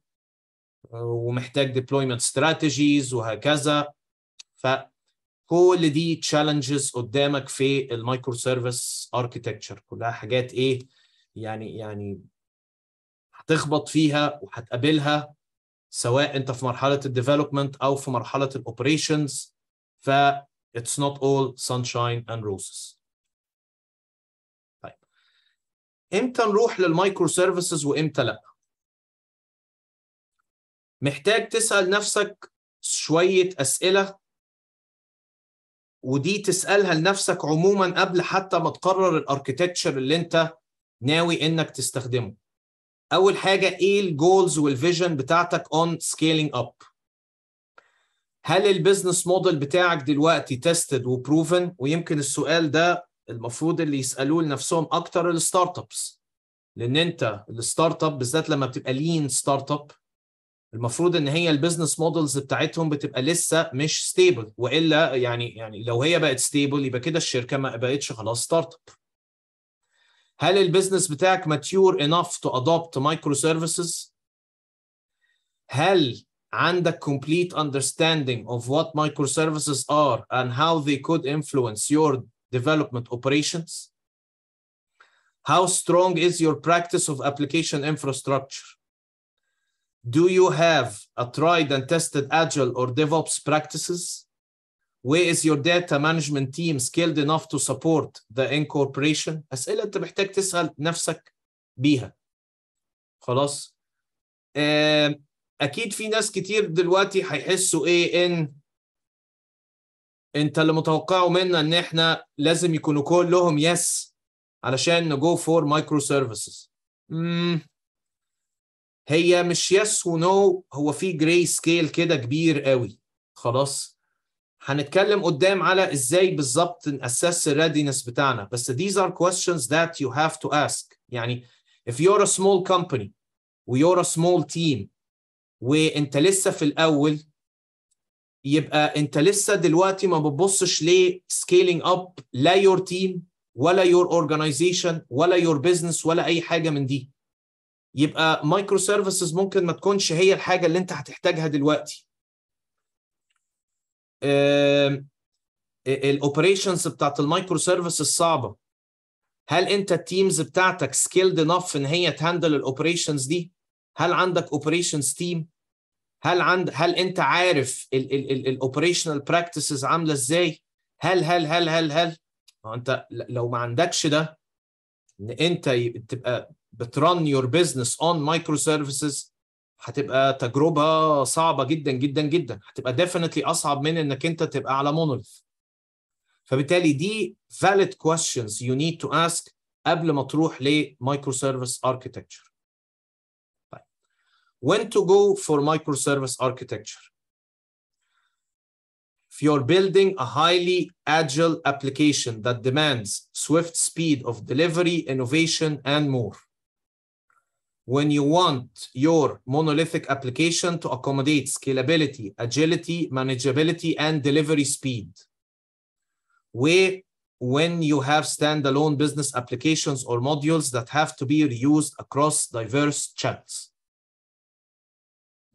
ومحتاج ديبلويمنت استراتيجيز وهكذا فكل دي تشالنجز قدامك في المايكرو سيرفيس اركيتكتشر كلها حاجات ايه يعني يعني هتخبط فيها وهتقابلها سواء انت في مرحله الديفلوبمنت او في مرحله الاوبريشنز ف it's not all sunshine and roses طيب امتى نروح للمايكرو سيرفيسز وامتى لا محتاج تسأل نفسك شوية أسئلة ودي تسألها لنفسك عموما قبل حتى ما تقرر الاركتكتشر اللي انت ناوي انك تستخدمه اول حاجه ايه الجولز والفيجن بتاعتك اون سكيلينج اب هل البيزنس موديل بتاعك دلوقتي تيستد وبروفن ويمكن السؤال ده المفروض اللي يسالوه لنفسهم اكتر الستارت ابس لان انت الستارت اب بالذات لما بتبقى لين ستارت اب المفروض ان هي البيزنس مودلز بتاعتهم بتبقى لسه مش ستيبل والا يعني يعني لو هي بقت ستيبل يبقى كده الشركه ما بقتش خلاص ستارت اب هل البيزنس بتاعك ماتيور انف تو ادوبت مايكرو سيرفيسز هل عندك complete understanding of what مايكرو سيرفيسز are and how they could influence your development operations how strong is your practice of application infrastructure Do you have a tried and tested Agile or DevOps practices? Where is your data management team skilled enough to support the incorporation؟ أسئلة أنت محتاج تسأل نفسك بيها. خلاص؟ أكيد في ناس كتير دلوقتي هيحسوا إيه إن أنت اللي متوقعه منا إن إحنا لازم يكونوا كلهم يس علشان نجو فور مايكرو سيرفيسز. هي مش يس ونو هو في جراي سكيل كده كبير قوي خلاص هنتكلم قدام على ازاي بالظبط نأسس الريدينس بتاعنا بس these are questions that you have to ask يعني if you're a small company و you're a small team وانت لسه في الاول يبقى انت لسه دلوقتي ما بتبصش ليه سكيلينج اب لا يور تيم ولا يور organization ولا يور business ولا اي حاجه من دي يبقى مايكرو سيرفيسز ممكن ما تكونش هي الحاجه اللي انت هتحتاجها دلوقتي الاوبريشنز بتاعت المايكرو سيرفيسز صعبه هل انت التيمز بتاعتك سكيلد انف ان هي تهندل الاوبريشنز دي هل عندك اوبريشنز تيم هل عند هل انت عارف الاوبريشنال براكتسز عامله ازاي هل هل هل هل هل ما انت لو ما عندكش ده ان انت تبقى بترن يور بزنس اون مايكرو سيرفيسز هتبقى تجربه صعبه جدا جدا جدا هتبقى ديفينتلي اصعب من انك انت تبقى على مونوليث فبالتالي دي valid questions you need to ask قبل ما تروح لمايكرو سيرفيس اركتكتشر when to go for microservice architecture if you're building a highly agile application that demands swift speed of delivery innovation and more when you want your monolithic application to accommodate scalability, agility, manageability, and delivery speed. Where when you have standalone business applications or modules that have to be reused across diverse channels.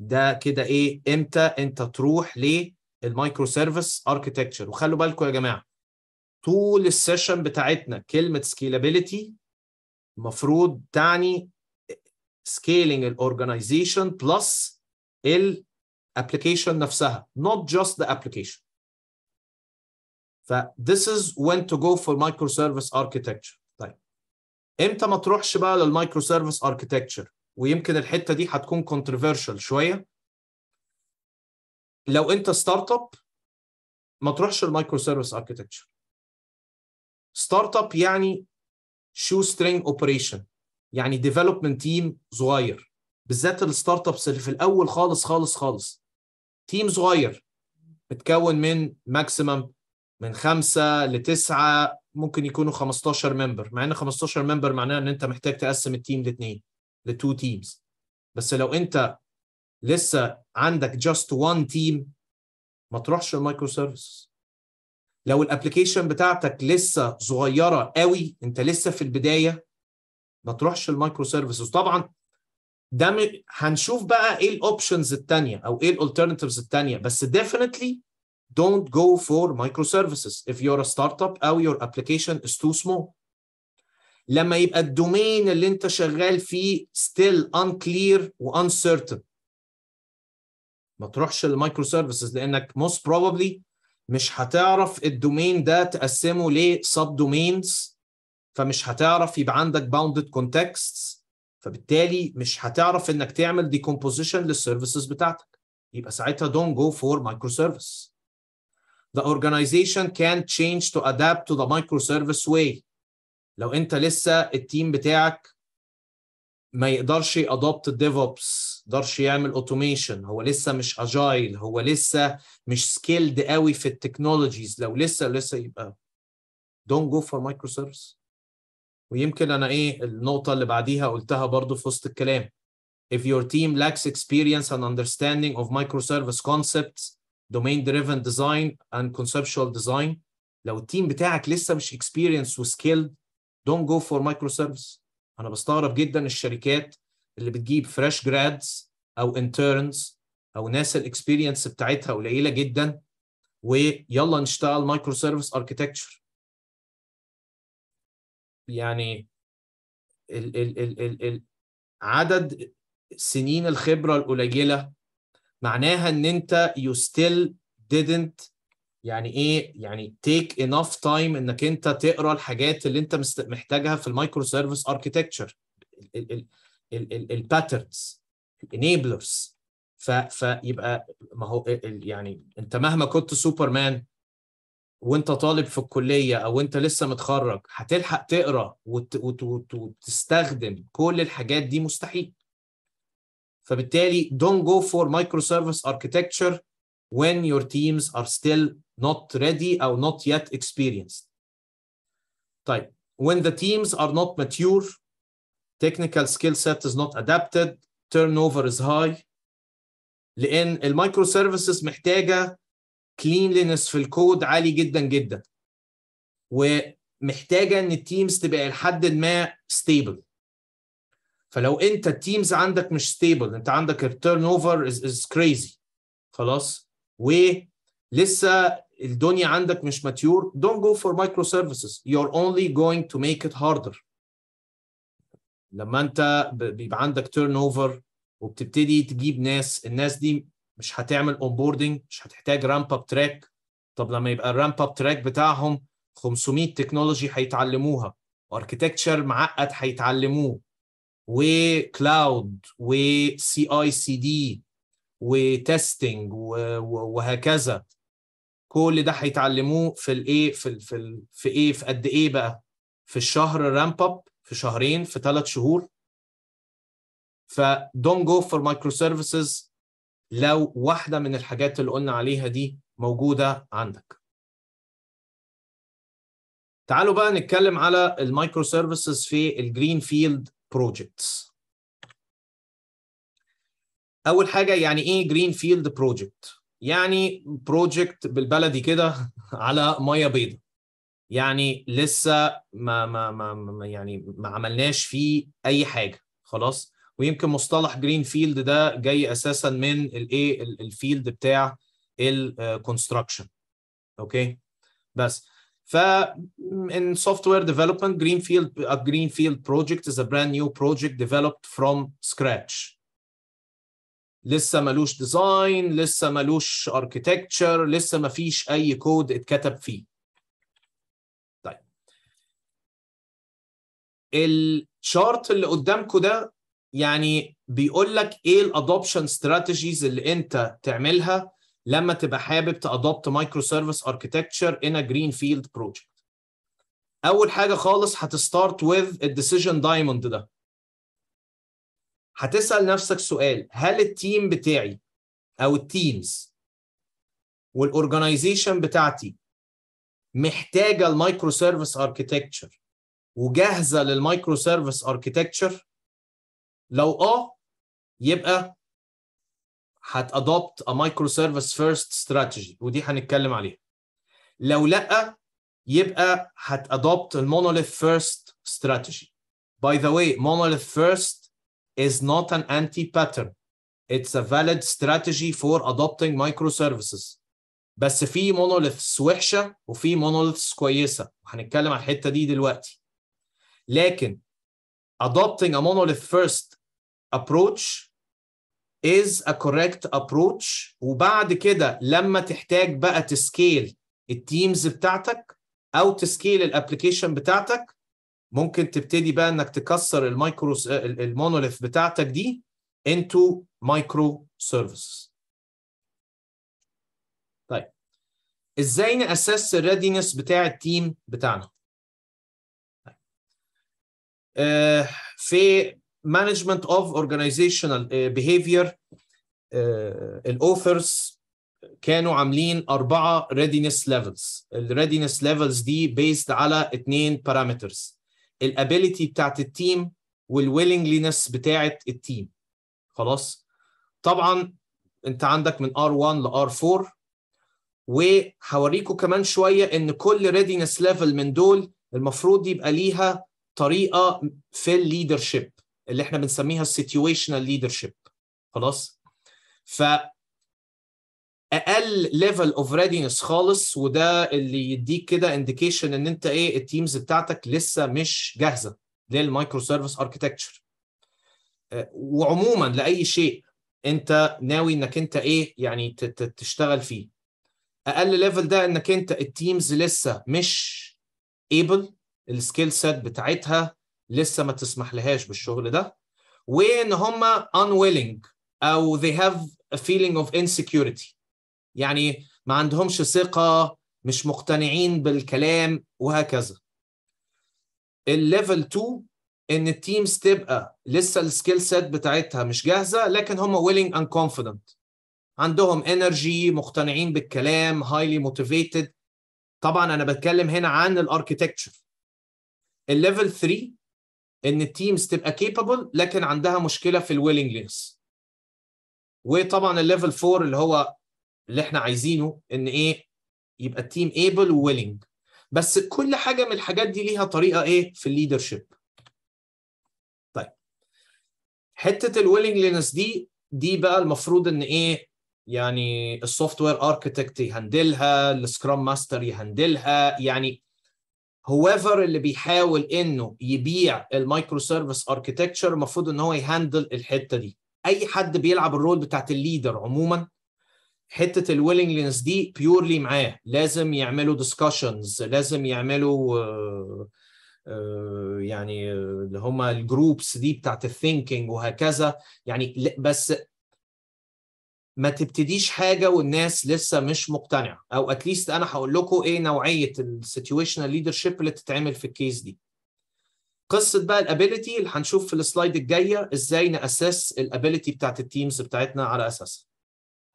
ده كده ايه امتى انت تروح للمايكرو سيرفيس اركتكتشر وخلوا بالكم يا جماعه طول السيشن بتاعتنا كلمه سكيلابيلتي المفروض تعني organization plus بلس application نفسها not just the application ف this is when to go for microservice architecture طيب امتى ما تروحش بقى للمايكرو microservice architecture? ويمكن الحته دي هتكون controversial شويه لو انت ستارت اب ما تروحش المايكرو microservice architecture. ستارت اب يعني شو سترينج اوبريشن يعني ديفلوبمنت تيم صغير بالذات الستارت ابس اللي في الاول خالص خالص خالص تيم صغير متكون من ماكسيمم من خمسة لتسعة ممكن يكونوا 15 ممبر مع ان 15 ممبر معناه ان انت محتاج تقسم التيم لاثنين لتو تيمز بس لو انت لسه عندك جاست وان تيم ما تروحش المايكرو سيرفيس لو الابلكيشن بتاعتك لسه صغيره قوي انت لسه في البدايه ما تروحش المايكرو سيرفيسز طبعا ده م... هنشوف بقى ايه الاوبشنز الثانيه او ايه الالترناتيفز الثانيه بس جو don't go for microservices if you're a startup او your application is too small لما يبقى الدومين اللي انت شغال فيه still unclear و uncertain ما تروحش للمايكرو سيرفيسز لانك most probably مش هتعرف الدومين ده تقسمه لسب دومينز فمش هتعرف يبقى عندك باوندد كونتكست فبالتالي مش هتعرف انك تعمل ديكومبوزيشن للسيرفيسز بتاعتك يبقى ساعتها دونت جو فور مايكرو سيرفيس The organization can change to adapt to the microservice way. لو انت لسه التيم بتاعك ما يقدرش يادوبت الديف اوبس يقدرش يعمل اوتوميشن هو لسه مش اجايل هو لسه مش سكيلد قوي في التكنولوجيز لو لسه لسه يبقى دونت جو فور مايكرو سيرفيس ويمكن انا ايه النقطه اللي بعديها قلتها برضو في وسط الكلام if your team lacks experience and understanding of microservice concepts domain driven design and conceptual design لو التيم بتاعك لسه مش experience و skilled don't go for microservice انا بستغرب جدا الشركات اللي بتجيب فريش جرادز او interns او ناس الاكسبيرينس بتاعتها قليله جدا ويلا نشتغل مايكرو سيرفيس اركتكتشر يعني ال ال ال ال ال عدد سنين الخبره القليله معناها ان انت يو ستيل didn't يعني ايه يعني تيك انف تايم انك انت تقرا الحاجات اللي انت محتاجها في المايكرو سيرفيس اركتكتشر الباترنز انيبلرز فيبقى ما هو يعني انت مهما كنت سوبرمان وانت طالب في الكليه او انت لسه متخرج هتلحق تقرا وتستخدم كل الحاجات دي مستحيل فبالتالي don't go for microservice architecture when your teams are still not ready او not yet experienced طيب when the teams are not mature technical skill set is not adapted turnover is high لان المايكرو سيرفيسز محتاجه كلينلينس في الكود عالي جدا جدا ومحتاجه ان التيمز تبقى لحد ما ستيبل فلو انت التيمز عندك مش ستيبل انت عندك التيرن اوفر از كريزي خلاص ولسه الدنيا عندك مش ماتيور جو فور مايكرو سيرفيسز يو ار اونلي جوينج تو ميك ات هاردر لما انت بيبقى عندك تيرن اوفر وبتبتدي تجيب ناس الناس دي مش هتعمل اونبوردنج مش هتحتاج رامب اب تراك طب لما يبقى الرامب اب تراك بتاعهم 500 تكنولوجي هيتعلموها واركتكتشر معقد هيتعلموه وكلاود وسي اي سي دي وتستنج وهكذا كل ده هيتعلموه في الايه في الـ في الـ في ايه في قد ايه بقى في الشهر رامب اب في شهرين في ثلاث شهور فدونت جو فور مايكرو سيرفيسز لو واحدة من الحاجات اللي قلنا عليها دي موجودة عندك تعالوا بقى نتكلم على المايكرو سيرفيسز في الجرين فيلد بروجيكتس. اول حاجه يعني ايه جرين فيلد بروجكت يعني بروجكت بالبلدي كده على ميه بيضاء يعني لسه ما ما ما يعني ما عملناش فيه اي حاجه خلاص ويمكن مصطلح جرين فيلد ده جاي اساسا من الايه الفيلد بتاع الكونستراكشن اوكي آه، بس ف in software development greenfield a greenfield project is a brand new project developed from scratch لسه ملوش ديزاين لسه ملوش اركيتكتشر لسه ما فيش اي كود اتكتب فيه طيب الشارت اللي قدامكم ده يعني بيقول لك ايه الادوبشن استراتيجيز اللي انت تعملها لما تبقى حابب تادوبت مايكرو سيرفيس اركتكتشر ان ا جرين فيلد بروجكت اول حاجه خالص هتستارت وذ الديسيجن دايموند ده هتسال نفسك سؤال هل التيم بتاعي او التيمز والاورجنايزيشن بتاعتي محتاجه المايكرو سيرفيس اركتكتشر وجاهزه للمايكرو سيرفيس اركتكتشر لو اه يبقى هتادوبت ا مايكرو سيرفيس فيرست استراتيجي ودي هنتكلم عليها لو لا يبقى هتادوبت المونوليث فيرست استراتيجي By the way, monolith first is not an anti-pattern. It's a valid strategy for adopting microservices. بس في monoliths وحشة وفي monoliths كويسة. وهنتكلم على الحتة دي دلوقتي. لكن adopting a monolith first approach is a correct approach وبعد كده لما تحتاج بقى تسكيل التيمز بتاعتك او تسكيل الابلكيشن بتاعتك ممكن تبتدي بقى انك تكسر المايكرو المونوليث بتاعتك دي into مايكرو سيرفيس طيب ازاي ناسس الريدينس بتاع التيم بتاعنا طيب، آه، في management of organizational uh, behavior الاوثرز uh, كانوا عاملين اربعه levels ال readiness levels دي بيزد على اثنين بارامترز ability بتاعت التيم willingness بتاعت التيم خلاص طبعا انت عندك من R1 ل R4 وهوريكم كمان شويه ان كل readiness level من دول المفروض يبقى ليها طريقه في leadership اللي احنا بنسميها السيتويشنال ليدرشيب خلاص ف اقل ليفل اوف ريدينس خالص وده اللي يديك كده انديكيشن ان انت ايه التيمز بتاعتك لسه مش جاهزه للمايكرو سيرفيس اركتكتشر وعموما لاي شيء انت ناوي انك انت ايه يعني تشتغل فيه اقل ليفل ده انك انت التيمز لسه مش ايبل السكيل سيت بتاعتها لسه ما تسمح لهاش بالشغل ده وان هم unwilling او they have a feeling of insecurity يعني ما عندهمش ثقه مش مقتنعين بالكلام وهكذا الليفل 2 ان التيمز تبقى لسه السكيل سيت بتاعتها مش جاهزه لكن هم willing اند confident عندهم انرجي مقتنعين بالكلام هايلي موتيفيتد طبعا انا بتكلم هنا عن الاركتكتشر الليفل 3 ان التيمز تبقى كيبابل لكن عندها مشكله في الويلنجنس وطبعا الليفل 4 اللي هو اللي احنا عايزينه ان ايه يبقى التيم ايبل وويلنج بس كل حاجه من الحاجات دي ليها طريقه ايه في الليدرشيب طيب حته الويلنجنس دي دي بقى المفروض ان ايه يعني السوفت وير اركتكت يهندلها السكرام ماستر يهندلها يعني هوفر اللي بيحاول انه يبيع المايكرو سيرفيس اركتكتشر المفروض ان هو يهاندل الحته دي اي حد بيلعب الرول بتاعت الليدر عموما حته الويلنجنس دي بيورلي معاه لازم يعملوا ديسكشنز لازم يعملوا آه، آه، يعني آه، اللي هما الجروبس دي بتاعت الثينكينج وهكذا يعني بس ما تبتديش حاجه والناس لسه مش مقتنعه او اتليست انا هقول لكم ايه نوعيه السيتويشنال ليدرشيب اللي تتعمل في الكيس دي قصه بقى الابيليتي اللي هنشوف في السلايد الجايه ازاي ناسس الابيليتي بتاعت التيمز بتاعتنا على اساسها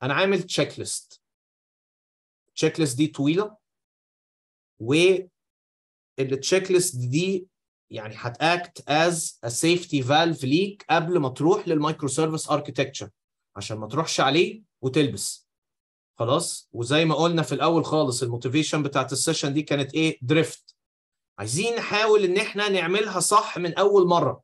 انا عامل تشيك ليست التشيك ليست دي طويله و التشيك ليست دي يعني هتاكت از ا سيفتي فالف ليك قبل ما تروح للمايكرو سيرفيس اركتكتشر عشان ما تروحش عليه وتلبس خلاص وزي ما قلنا في الاول خالص الموتيفيشن بتاعت السيشن دي كانت ايه دريفت عايزين نحاول ان احنا نعملها صح من اول مره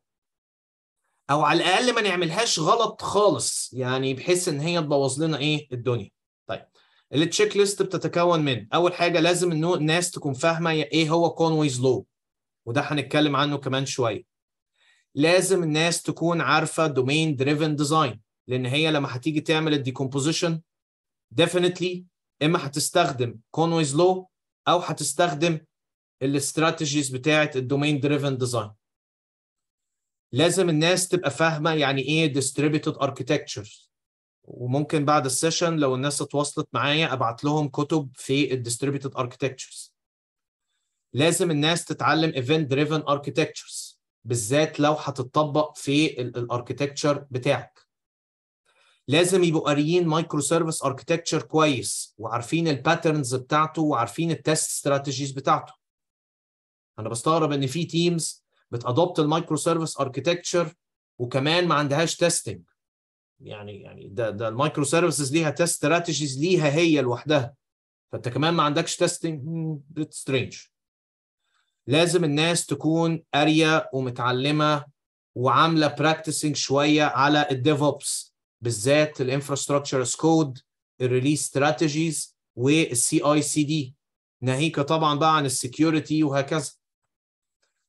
او على الاقل ما نعملهاش غلط خالص يعني بحيث ان هي تبوظ لنا ايه الدنيا طيب التشيك ليست بتتكون من اول حاجه لازم انه الناس تكون فاهمه ايه هو كونويز لو وده هنتكلم عنه كمان شويه لازم الناس تكون عارفه دومين دريفن ديزاين لان هي لما هتيجي تعمل الديكومبوزيشن ديفينتلي اما هتستخدم كونويز لو او هتستخدم الاستراتيجيز بتاعه الدومين دريفن ديزاين لازم الناس تبقى فاهمه يعني ايه ديستريبيوتد اركيتكتشر وممكن بعد السيشن لو الناس اتواصلت معايا ابعت لهم كتب في الديستريبيوتد اركيتكتشرز لازم الناس تتعلم ايفنت دريفن اركيتكتشرز بالذات لو هتطبق في الاركيتكتشر بتاعك لازم يبقوا قاريين مايكرو سيرفيس اركتكتشر كويس وعارفين الباترنز بتاعته وعارفين التست استراتيجيز بتاعته انا بستغرب ان في تيمز بتادوبت المايكرو سيرفيس اركتكتشر وكمان ما عندهاش تيستنج يعني يعني ده ده المايكرو سيرفيسز ليها تيست استراتيجيز ليها هي لوحدها فانت كمان ما عندكش تيستنج سترينج لازم الناس تكون قاريه ومتعلمه وعامله براكتسنج شويه على الديفوبس بالذات الانفراستراكشرز كود الريليس استراتيجيز والسي اي سي دي ناهيك طبعا بقى عن السكيورتي وهكذا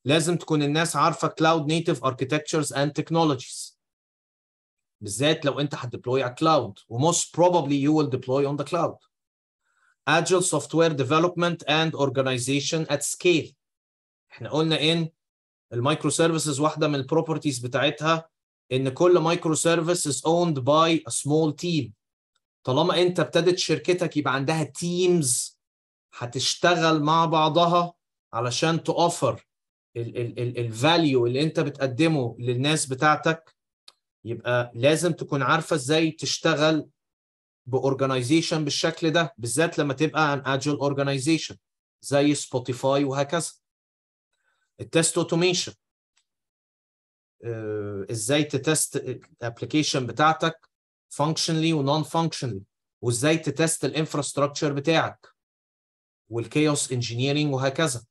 لازم تكون الناس عارفه كلاود نيتف اركتكتشرز اند تكنولوجيز بالذات لو انت هتديبلوي على كلاود وموست بروبابلي يو ويل ديبلوي اون ذا كلاود سوفت وير ديفلوبمنت اند اورجانيزيشن ات سكيل احنا قلنا ان المايكرو سيرفيسز واحده من البروبرتيز بتاعتها ان كل مايكرو سيرفيس از اوند باي ا سمول تيم طالما انت ابتدت شركتك يبقى عندها تيمز هتشتغل مع بعضها علشان توفر الفاليو اللي انت بتقدمه للناس بتاعتك يبقى لازم تكون عارفه ازاي تشتغل باورجنايزيشن بالشكل ده بالذات لما تبقى ان اجل اورجنايزيشن زي سبوتيفاي وهكذا التست اوتوميشن آه، ازاي تتست الابلكيشن بتاعتك فانكشنلي ونون فانكشنلي وازاي تتست الانفراستراكشر بتاعك والكيوس انجينيرنج وهكذا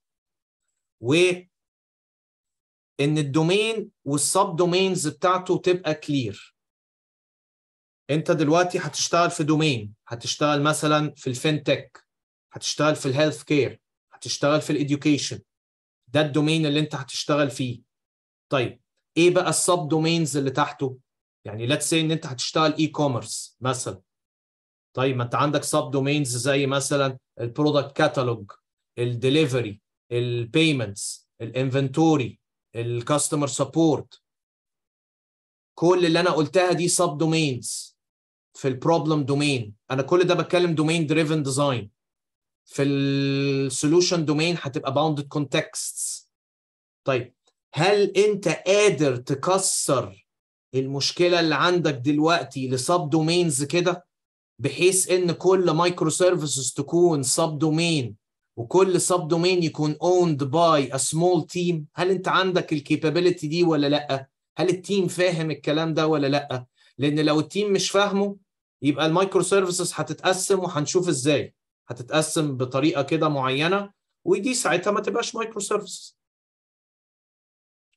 و ان الدومين والسب دومينز بتاعته تبقى كلير انت دلوقتي هتشتغل في دومين هتشتغل مثلا في الفينتك هتشتغل في الهيلث كير هتشتغل في الاديوكيشن ده الدومين اللي انت هتشتغل فيه طيب ايه بقى السب دومينز اللي تحته يعني ليتس سي ان انت هتشتغل اي كوميرس مثلا طيب ما انت عندك سب دومينز زي مثلا البرودكت كاتالوج الدليفري البيمنتس الانفنتوري الكاستمر سبورت كل اللي انا قلتها دي سب دومينز في البروبلم دومين انا كل ده بتكلم دومين دريفن ديزاين في السولوشن دومين هتبقى باوندد كونتكستس طيب هل انت قادر تكسر المشكله اللي عندك دلوقتي لسب دومينز كده بحيث ان كل مايكرو سيرفيسز تكون سب دومين وكل سب دومين يكون اوند باي ا سمول تيم هل انت عندك الكيبابيلتي دي ولا لا هل التيم فاهم الكلام ده ولا لا لان لو التيم مش فاهمه يبقى المايكرو سيرفيسز هتتقسم وهنشوف ازاي هتتقسم بطريقه كده معينه ودي ساعتها ما تبقاش مايكرو سيرفيسز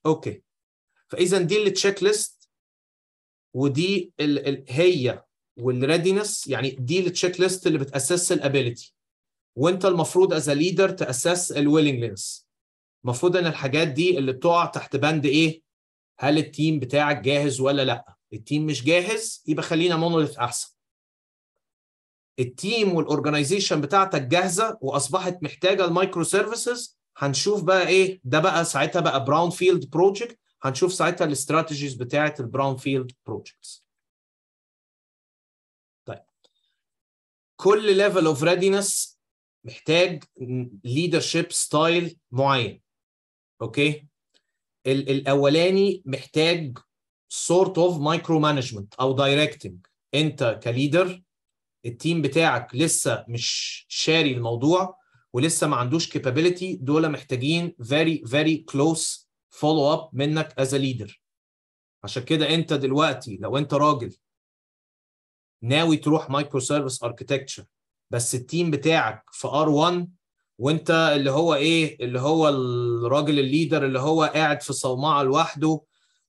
اوكي فاذا دي التشيك ليست ودي الـ الـ هي والريدنس يعني دي التشيك ليست اللي بتاسس الابيليتي وانت المفروض از ليدر تاسس الويلنجنس المفروض ان الحاجات دي اللي بتقع تحت بند ايه هل التيم بتاعك جاهز ولا لا التيم مش جاهز يبقى خلينا مونوليث احسن التيم والاورجنايزيشن بتاعتك جاهزه واصبحت محتاجه المايكرو سيرفيسز هنشوف بقى ايه ده بقى ساعتها بقى براون فيلد بروجكت هنشوف ساعتها الاستراتيجيز بتاعه البراون فيلد بروجكتس طيب كل ليفل اوف ريدينس محتاج ليدرشيب ستايل معين اوكي الاولاني محتاج سورت اوف مايكرو مانجمنت او دايركتنج انت كليدر التيم بتاعك لسه مش شاري الموضوع ولسه ما عندوش كابابيلتي دول محتاجين فيري فيري كلوز فولو اب منك از ليدر عشان كده انت دلوقتي لو انت راجل ناوي تروح مايكرو سيرفيس اركتكتشر بس التيم بتاعك في ار 1 وانت اللي هو ايه اللي هو الراجل الليدر اللي هو قاعد في صومعه لوحده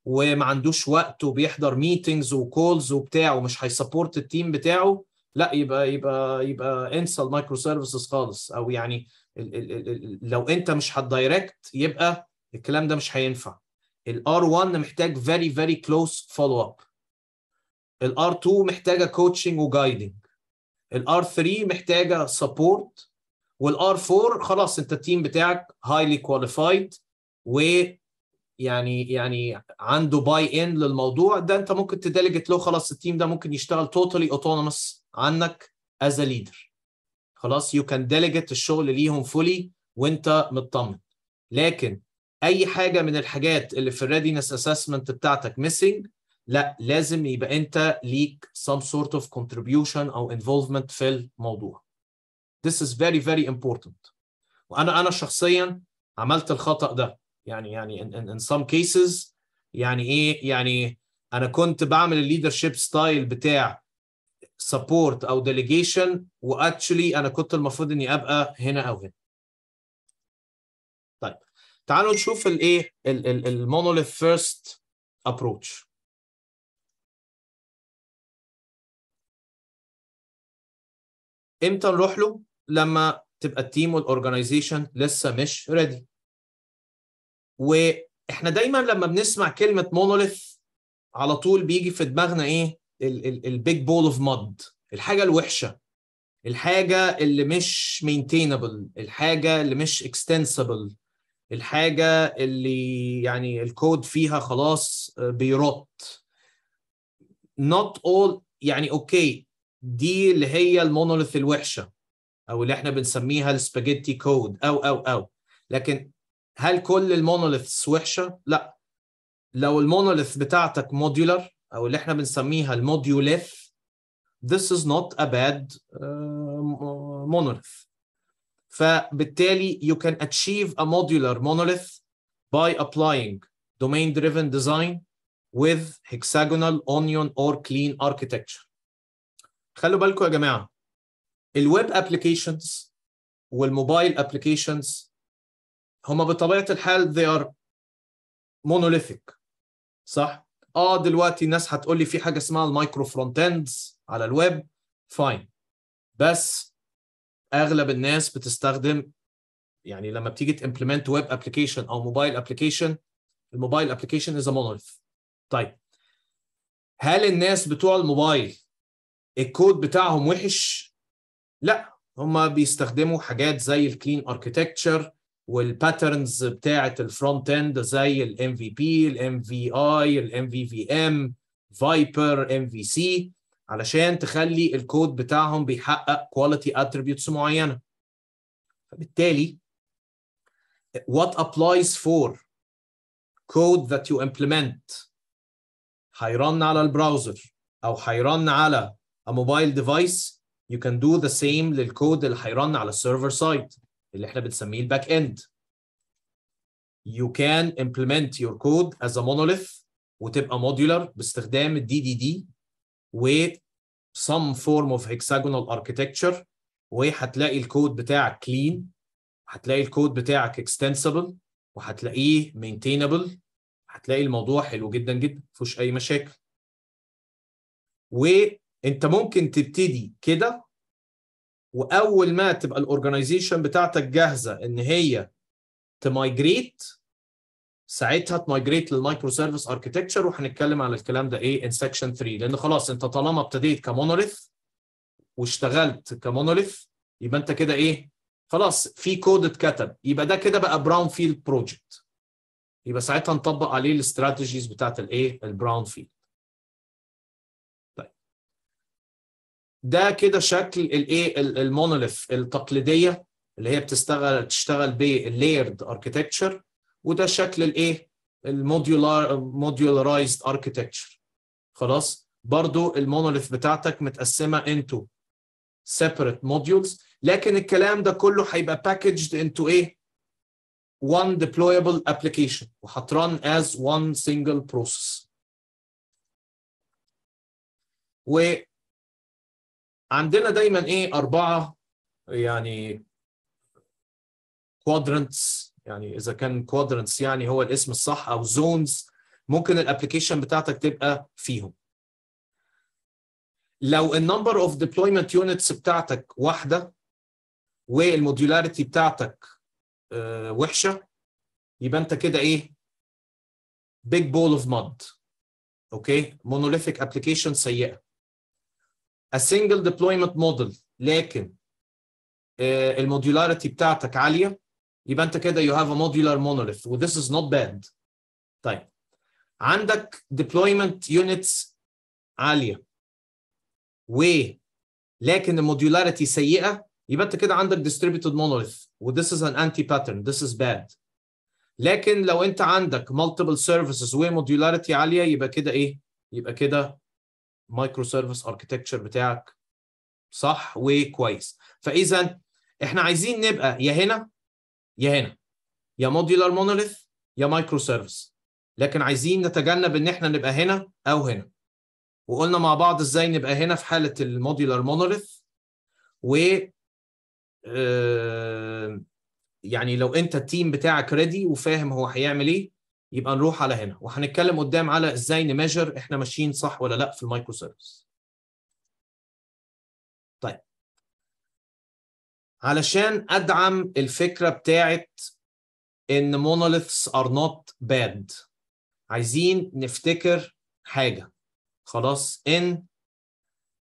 وما عندوش وقت وبيحضر ميتينجز وكولز وبتاع ومش هيسبورت التيم بتاعه لا يبقى يبقى يبقى انسى المايكرو سيرفيسز خالص او يعني الـ الـ الـ لو انت مش هتدايركت يبقى الكلام ده مش هينفع الار 1 محتاج فيري فيري كلوز فولو اب الار 2 محتاجه كوتشنج وجايدنج الار 3 محتاجه سبورت والار 4 خلاص انت التيم بتاعك هايلي كواليفايد و يعني يعني عنده باي ان للموضوع ده انت ممكن تديليجيت له خلاص التيم ده ممكن يشتغل توتالي totally اوتونومس عنك as a leader خلاص you can delegate الشغل ليهم fully وانت مطمن لكن اي حاجه من الحاجات اللي في الريدينس اسسمنت بتاعتك missing لا لازم يبقى انت ليك some sort of contribution او involvement في الموضوع this is very very important وانا انا شخصيا عملت الخطا ده يعني يعني in, in, in some cases يعني ايه يعني انا كنت بعمل الليدرشيب ستايل بتاع سبورت او ديليجيشن واكشلي انا كنت المفروض اني ابقى هنا او هنا طيب تعالوا نشوف الايه المونوليث فيرست ابروتش امتى نروح له لما تبقى التيم والاورجنايزيشن لسه مش ريدي واحنا دايما لما بنسمع كلمه مونوليث على طول بيجي في دماغنا ايه البيج بول اوف مد الحاجه الوحشه الحاجه اللي مش مينتينبل الحاجه اللي مش اكستنسبل الحاجه اللي يعني الكود فيها خلاص بيرط نوت اول يعني اوكي دي اللي هي المونوليث الوحشه او اللي احنا بنسميها السباجيتي كود او او او لكن هل كل المونوليثس وحشه؟ لا لو المونوليث بتاعتك موديولر او اللي احنا بنسميها الموديوليث this is not a bad uh, monolith فبالتالي you can achieve a modular monolith by applying domain driven design with hexagonal onion or clean architecture خلوا بالكم يا جماعه الويب ابلكيشنز والموبايل ابلكيشنز هما بطبيعه الحال they are monolithic صح اه دلوقتي الناس هتقول لي في حاجه اسمها المايكرو فرونت اندز على الويب فاين بس اغلب الناس بتستخدم يعني لما بتيجي تمبلمنت ويب ابلكيشن او موبايل ابلكيشن الموبايل ابلكيشن از مونوليث طيب هل الناس بتوع الموبايل الكود بتاعهم وحش لا هم بيستخدموا حاجات زي الكلين اركيتكتشر والباترنز بتاعه الفرونت اند زي الام في بي الام في اي الام في في ام فايبر ام في سي علشان تخلي الكود بتاعهم بيحقق كواليتي اتريبيوتس معينه فبالتالي what applies for code that you implement هيرن على البراوزر او هيرن على a mobile device you can do the same للكود اللي هيرن على السيرفر سايد اللي احنا بنسميه الباك اند you can implement your code as a monolith وتبقى modular باستخدام الدي دي دي و some form of hexagonal architecture وهتلاقي الكود بتاعك clean هتلاقي الكود بتاعك extensible وهتلاقيه maintainable هتلاقي الموضوع حلو جدا جدا مفيش اي مشاكل وانت ممكن تبتدي كده واول ما تبقى الاورجنايزيشن بتاعتك جاهزه ان هي تمايجريت ساعتها تمايجريت للمايكرو سيرفيس اركتكتشر وهنتكلم على الكلام ده ايه ان سكشن 3 لان خلاص انت طالما ابتديت كمونوليث واشتغلت كمونوليث يبقى انت كده ايه خلاص في كود اتكتب يبقى ده كده بقى براون فيلد بروجكت يبقى ساعتها نطبق عليه الاستراتيجيز بتاعت الايه البراون فيلد ده كده شكل الايه المونوليث التقليديه اللي هي بتشتغل بتشتغل باللايرد اركتكتشر وده شكل الايه الموديولار موديولارايزد اركتكتشر خلاص برضو المونوليث بتاعتك متقسمه انتو سيبريت موديولز لكن الكلام ده كله هيبقى باكجد انتو ايه one deployable application وهترن as one single process و عندنا دايما ايه اربعه يعني كوادرنتس يعني اذا كان كوادرنتس يعني هو الاسم الصح او زونز ممكن الابلكيشن بتاعتك تبقى فيهم لو النمبر اوف ديبلويمنت يونتس بتاعتك واحده والموديولاريتي بتاعتك آه، وحشه يبقى انت كده ايه بيج بول اوف مود اوكي مونوليثيك ابلكيشن سيئه a single deployment model لكن الموديولاريتي بتاعتك عاليه يبقى انت كده you have a modular monolith و this is not bad طيب عندك deployment units عاليه و لكن الموديولاريتي سيئه يبقى انت كده عندك distributed monolith و this is an anti pattern this is bad لكن لو انت عندك multiple services و modularity عاليه يبقى كده ايه؟ يبقى كده المايكرو سيرفيس اركتكتشر بتاعك صح وكويس فاذا احنا عايزين نبقى يا هنا يا هنا يا موديولار مونوليث يا مايكرو سيرفيس لكن عايزين نتجنب ان احنا نبقى هنا او هنا وقلنا مع بعض ازاي نبقى هنا في حاله الموديولار مونوليث و آه، يعني لو انت التيم بتاعك ريدي وفاهم هو هيعمل ايه يبقى نروح على هنا وهنتكلم قدام على ازاي نميجر احنا ماشيين صح ولا لا في المايكرو سيرفيس طيب علشان ادعم الفكره بتاعت ان مونوليثس ار نوت باد عايزين نفتكر حاجه خلاص ان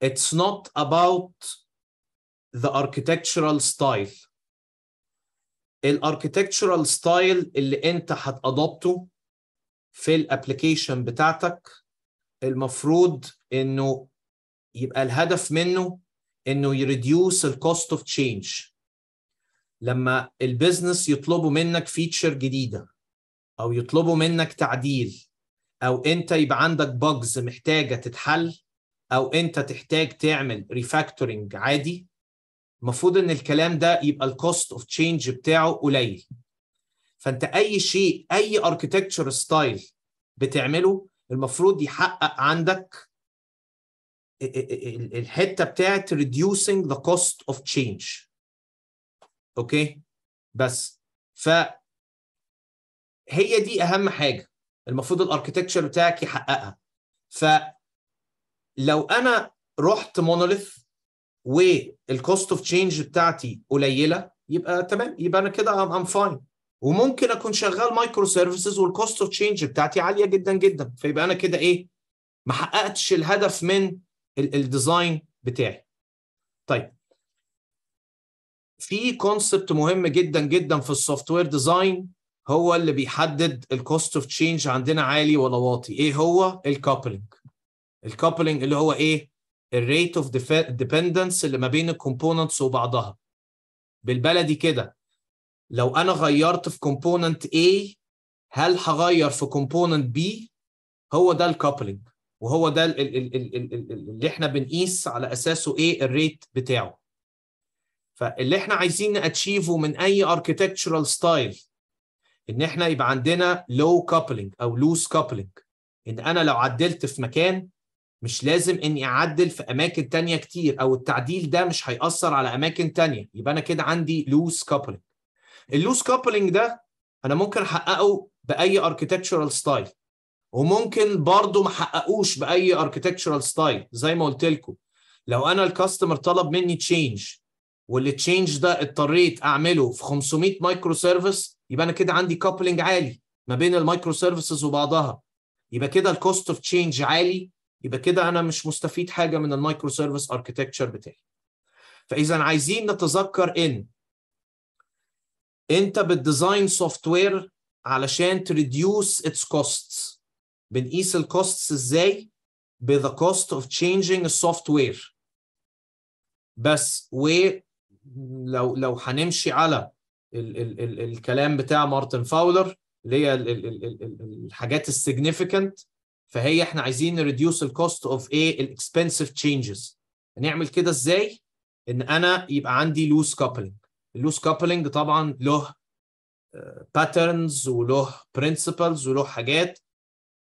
اتس نوت اباوت ذا architectural ستايل الاركتكتشرال ستايل اللي انت هتادبته في الابلكيشن بتاعتك المفروض انه يبقى الهدف منه انه يريديوس الكوست اوف تشينج لما البيزنس يطلبوا منك فيتشر جديده او يطلبوا منك تعديل او انت يبقى عندك باجز محتاجه تتحل او انت تحتاج تعمل ريفاكتورنج عادي المفروض ان الكلام ده يبقى الكوست اوف تشينج بتاعه قليل فانت اي شيء اي اركتكتشر ستايل بتعمله المفروض يحقق عندك الحته بتاعت reducing the cost of change اوكي بس ف هي دي اهم حاجه المفروض الاركتكتشر بتاعك يحققها ف لو انا رحت مونوليث والكوست اوف تشينج بتاعتي قليله يبقى تمام يبقى انا كده ام فاين وممكن اكون شغال مايكرو سيرفيسز والكوست اوف تشينج بتاعتي عاليه جدا جدا فيبقى انا كده ايه ما حققتش الهدف من الديزاين بتاعي طيب في كونسبت مهم جدا جدا في السوفت وير ديزاين هو اللي بيحدد الكوست اوف تشينج عندنا عالي ولا واطي ايه هو الكابلنج الكابلنج اللي هو ايه الريت اوف ديبندنس اللي ما بين الكومبوننتس وبعضها بالبلدي كده لو انا غيرت في كومبوننت A هل هغير في كومبوننت B هو ده الكابلنج وهو ده اللي احنا بنقيس على اساسه ايه الريت بتاعه فاللي احنا عايزين ناتشيفه من اي اركيتكتشرال ستايل ان احنا يبقى عندنا لو كابلنج او لوز كابلنج ان انا لو عدلت في مكان مش لازم اني اعدل في اماكن تانية كتير او التعديل ده مش هيأثر على اماكن تانية يبقى انا كده عندي لوز كابلنج اللوس كابلنج ده انا ممكن احققه باي اركيتكتشرال ستايل وممكن برضه ما احققوش باي اركيتكتشرال ستايل زي ما قلت لكم لو انا الكاستمر طلب مني تشينج والتشينج ده اضطريت اعمله في 500 مايكرو سيرفيس يبقى انا كده عندي كابلنج عالي ما بين المايكرو سيرفيسز وبعضها يبقى كده الكوست اوف تشينج عالي يبقى كده انا مش مستفيد حاجه من المايكرو سيرفيس اركتكتشر بتاعي فاذا عايزين نتذكر ان انت بتديزاين سوفت وير علشان تريديوس اتس كوستس بنقيس الكوستس ازاي بذا كوست اوف تشينجينج السوفت وير بس ولو لو هنمشي على ال ال ال الكلام بتاع مارتن فاولر اللي هي ال ال ال الحاجات السيجنيفيكانت فهي احنا عايزين نريديوس الكوست اوف ايه الاكسبنسيف تشينجز نعمل كده ازاي ان انا يبقى عندي لوز كابلنج اللوز كابلنج طبعا له باترنز آه، وله برنسبلز وله حاجات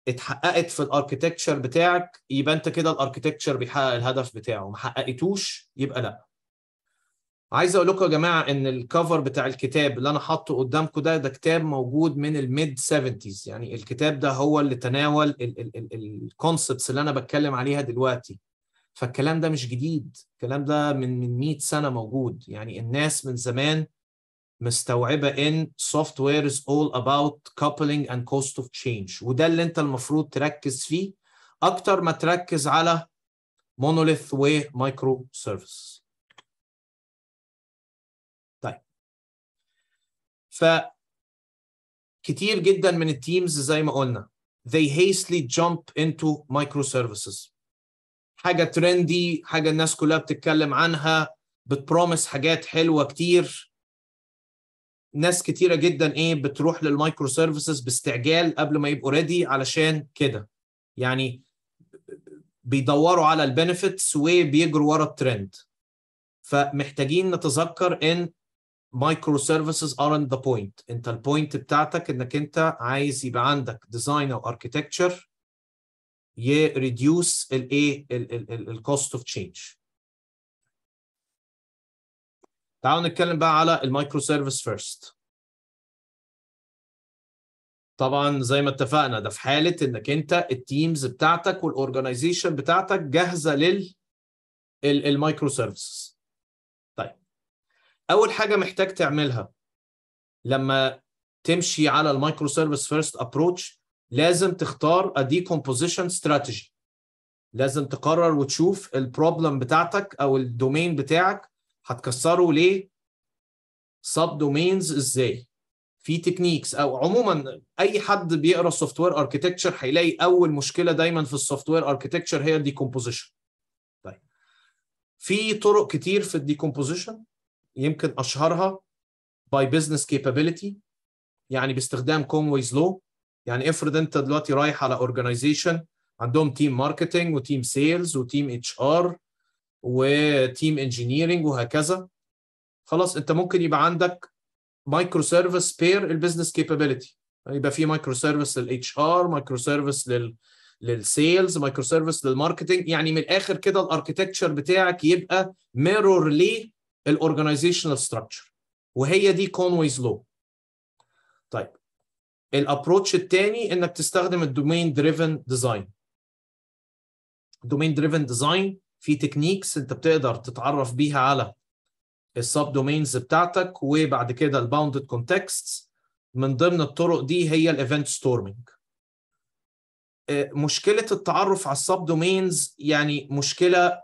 اتحققت في الاركتكتشر بتاعك يبقى انت كده الاركتكتشر بيحقق الهدف بتاعه ما حققتوش يبقى لا عايز اقول لكم يا جماعه ان الكفر بتاع الكتاب اللي انا حاطه قدامكم ده ده كتاب موجود من الميد 70 يعني الكتاب ده هو اللي تناول الكونسبتس اللي انا بتكلم عليها دلوقتي فالكلام ده مش جديد الكلام ده من من 100 سنه موجود يعني الناس من زمان مستوعبه ان سوفت وير از اول اباوت كابلنج اند كوست اوف تشينج وده اللي انت المفروض تركز فيه اكتر ما تركز على مونوليث ومايكرو سيرفيس ف كتير جدا من التيمز زي ما قلنا they hastily jump into microservices حاجه ترندي حاجه الناس كلها بتتكلم عنها بتبرومس حاجات حلوه كتير ناس كتيره جدا ايه بتروح للمايكرو سيرفيسز باستعجال قبل ما يبقوا ريدي علشان كده يعني بيدوروا على البنفيتس وبيجروا ورا الترند فمحتاجين نتذكر ان مايكرو سيرفيسز ارنت ذا بوينت انت البوينت بتاعتك انك انت عايز يبقى عندك ديزاين او اركيتكتشر يريديوس الايه الكوست اوف تشينج تعالوا نتكلم بقى على المايكرو سيرفيس فيرست طبعا زي ما اتفقنا ده في حاله انك انت التيمز بتاعتك والاورجنايزيشن بتاعتك جاهزه لل المايكرو سيرفيسز اول حاجه محتاج تعملها لما تمشي على المايكرو سيرفيس فيرست ابروتش لازم تختار a decomposition strategy لازم تقرر وتشوف البروبلم بتاعتك او الدومين بتاعك هتكسره ليه سب دومينز ازاي في تكنيكس او عموما اي حد بيقرا سوفت وير اركتكتشر هيلاقي اول مشكله دايما في السوفت وير اركتكتشر هي الديكومبوزيشن طيب في طرق كتير في الديكومبوزيشن يمكن اشهرها باي بزنس كيبابيلتي يعني باستخدام كونويز لو يعني افرض انت دلوقتي رايح على اورجانيزيشن عندهم تيم ماركتنج وتيم سيلز وتيم اتش ار وتيم انجينيرنج وهكذا خلاص انت ممكن يبقى عندك مايكرو سيرفيس بير البيزنس كيبابيلتي يبقى في مايكرو سيرفيس للاتش ار مايكرو سيرفيس لل للسيلز مايكرو سيرفيس للماركتنج يعني من الاخر كده الاركتكتشر بتاعك يبقى ميرور ليه الاورجنايزيشنال ستراكشر وهي دي كونويز لو طيب الابروتش الثاني انك تستخدم الدومين دريفن ديزاين الدومين دريفن ديزاين في تكنيكس انت بتقدر تتعرف بيها على السب دومينز بتاعتك وبعد كده الباوندد كونتكست من ضمن الطرق دي هي الايفنت آه، ستورمينج مشكله التعرف على السب دومينز يعني مشكله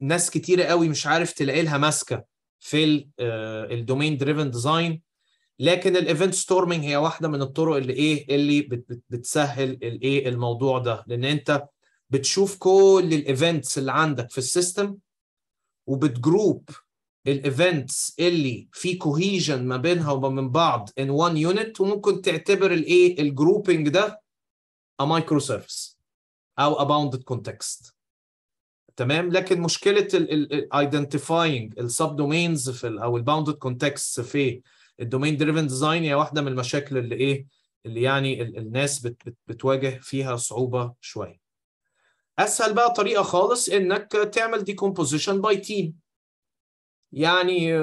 ناس كتيره قوي مش عارف تلاقي لها ماسكه في الدومين دريفن ديزاين لكن الايفنت ستورمنج هي واحده من الطرق اللي ايه اللي بتسهل الايه الموضوع ده لان انت بتشوف كل الايفنتس اللي عندك في السيستم وبتجروب الايفنتس اللي في كوهيجن ما بينها وما بين بعض ان وان يونت وممكن تعتبر الايه الجروبنج ده ا مايكرو سيرفيس او اباوندد كونتكست تمام لكن مشكله الايدنتيفاينج السب دومينز في ال او الباوندد كونتكست في الدومين دريفن ديزاين هي واحده من المشاكل اللي ايه اللي يعني الناس بتواجه فيها صعوبه شويه اسهل بقى طريقه خالص انك تعمل ديكومبوزيشن باي تيم يعني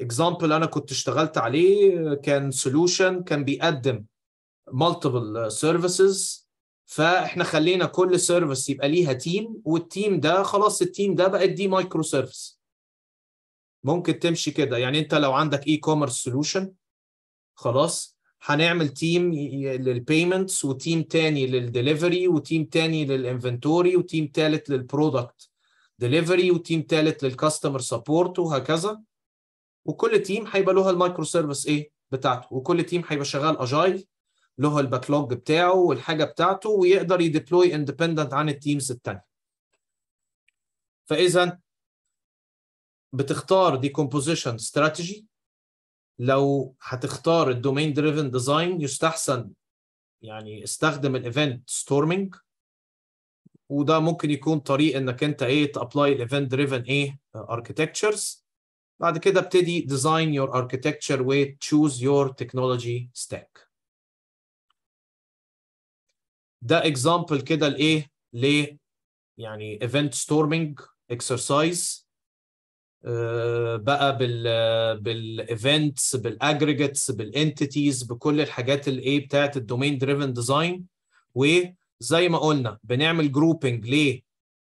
اكزامبل انا كنت اشتغلت عليه كان سولوشن كان بيقدم multiple services فاحنا خلينا كل سيرفيس يبقى ليها تيم والتيم ده خلاص التيم ده بقت دي مايكرو سيرفيس ممكن تمشي كده يعني انت لو عندك اي كوميرس سولوشن خلاص هنعمل تيم للبيمنتس وتيم تاني للدليفري وتيم تاني للانفنتوري وتيم تالت للبرودكت دليفري وتيم تالت للكاستمر سبورت وهكذا وكل تيم هيبقى لها المايكرو سيرفيس ايه بتاعته وكل تيم هيبقى شغال اجايل له الباكلوج بتاعه والحاجه بتاعته ويقدر يديبلوي اندبندنت عن التيمز الثانيه فاذا بتختار ديكومبوزيشن استراتيجي لو هتختار الدومين دريفن ديزاين يستحسن يعني استخدم الايفنت ستورمنج وده ممكن يكون طريق انك انت ايه تابلاي الايفنت دريفن ايه اركتكتشرز بعد كده ابتدي ديزاين يور اركتكتشر وتشوز يور تكنولوجي ستاك ده اكزامبل كده لايه؟ ل يعني ايفنت ستورمنج اكسرسايز بقى بال بالايفنتس بالاجريجيتس بالانتيتيز بكل الحاجات الايه بتاعت الدومين دريفن ديزاين وزي ما قلنا بنعمل جروبنج ل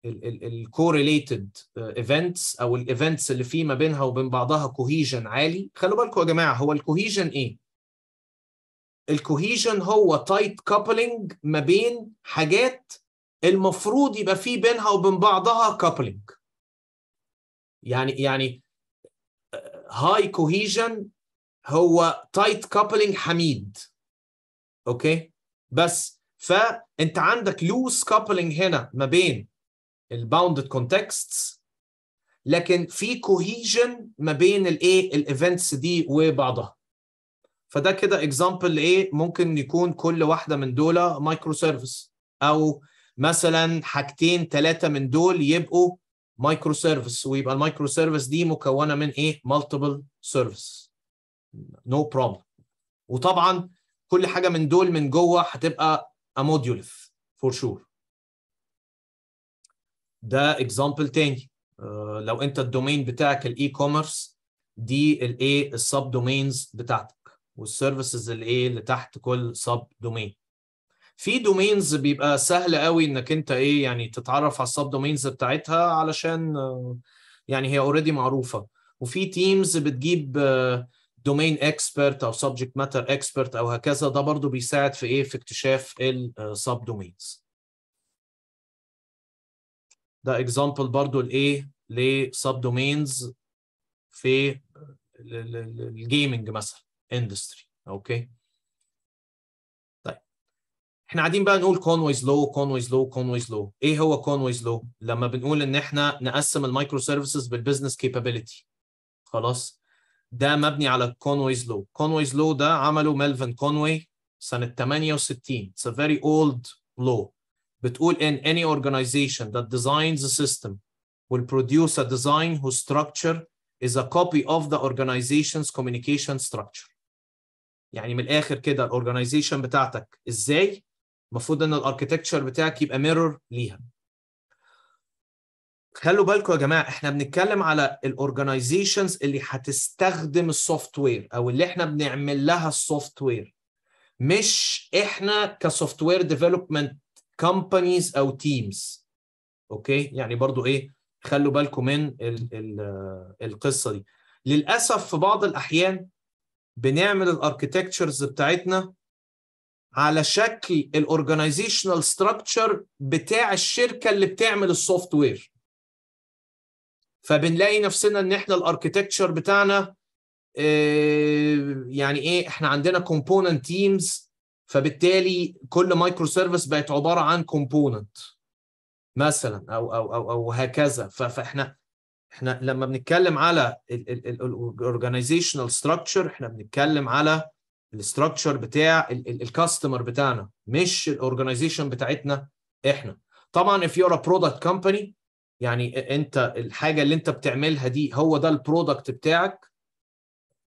الكوريليتد ايفنتس او الايفنتس اللي فيه ما بينها وبين بعضها كوهيجن عالي خلوا بالكم يا جماعه هو الكوهيجن ايه الكوهيجن هو تايت كابلنج ما بين حاجات المفروض يبقى في بينها وبين بعضها كابلنج يعني يعني هاي كوهيجن هو تايت كابلنج حميد اوكي بس فانت عندك لوز كابلنج هنا ما بين الباوندد كونتكستس لكن في كوهيجن ما بين الايه الايفنتس دي وبعضها فده كده اكزامبل ايه ممكن يكون كل واحده من دول مايكرو سيرفيس او مثلا حاجتين ثلاثه من دول يبقوا مايكرو سيرفيس ويبقى المايكرو سيرفيس دي مكونه من ايه مالتيبل سيرفيس نو بروبلم وطبعا كل حاجه من دول من جوه هتبقى a فور شور ده اكزامبل تاني آه، لو انت الدومين بتاعك الاي كوميرس دي الايه السب دومينز بتاعتك والسيرفيسز الايه اللي تحت كل سب دومين في دومينز بيبقى سهل قوي انك انت ايه يعني تتعرف على السب دومينز بتاعتها علشان يعني هي اوريدي معروفه وفي تيمز بتجيب دومين اكسبرت او سبجكت ماتر اكسبرت او هكذا ده برضو بيساعد في ايه في اكتشاف السب دومينز ده اكزامبل برضو الايه لسب دومينز في الجيمنج مثلا اندستري اوكي طيب احنا قاعدين بقى نقول كونويز لو كونويز لو كونويز لو ايه هو كونويز لو لما بنقول ان احنا نقسم المايكرو سيرفيسز بالبزنس كيبابيليتي خلاص ده مبني على كونويز لو كونويز لو ده عمله ميلفن كونوي سنه 68 it's a very old law بتقول in any organization that designs a system will produce a design whose structure is a copy of the organization's communication structure يعني من الاخر كده الاورجنايزيشن بتاعتك ازاي المفروض ان الاركتكتشر بتاعك يبقى ميرور ليها خلوا بالكم يا جماعه احنا بنتكلم على الاورجنايزيشنز اللي هتستخدم السوفت وير او اللي احنا بنعمل لها السوفت وير مش احنا كسوفت وير ديفلوبمنت كومبانيز او تيمز اوكي يعني برضو ايه خلوا بالكم من القصه دي للاسف في بعض الاحيان بنعمل الاركتكتشرز بتاعتنا على شكل الاورجنايزيشنال ستراكشر بتاع الشركه اللي بتعمل السوفت وير فبنلاقي نفسنا ان احنا الاركتكتشر بتاعنا آه، يعني ايه احنا عندنا كومبوننت تيمز فبالتالي كل مايكرو سيرفيس بقت عباره عن كومبوننت مثلا او او او او هكذا فاحنا احنا لما بنتكلم على الاورجنايزيشنال ستراكشر احنا بنتكلم على الاستراكشر بتاع الكاستمر بتاعنا مش الاورجنايزيشن بتاعتنا احنا طبعا if you're a product company يعني انت الحاجه اللي انت بتعملها دي هو ده البرودكت بتاعك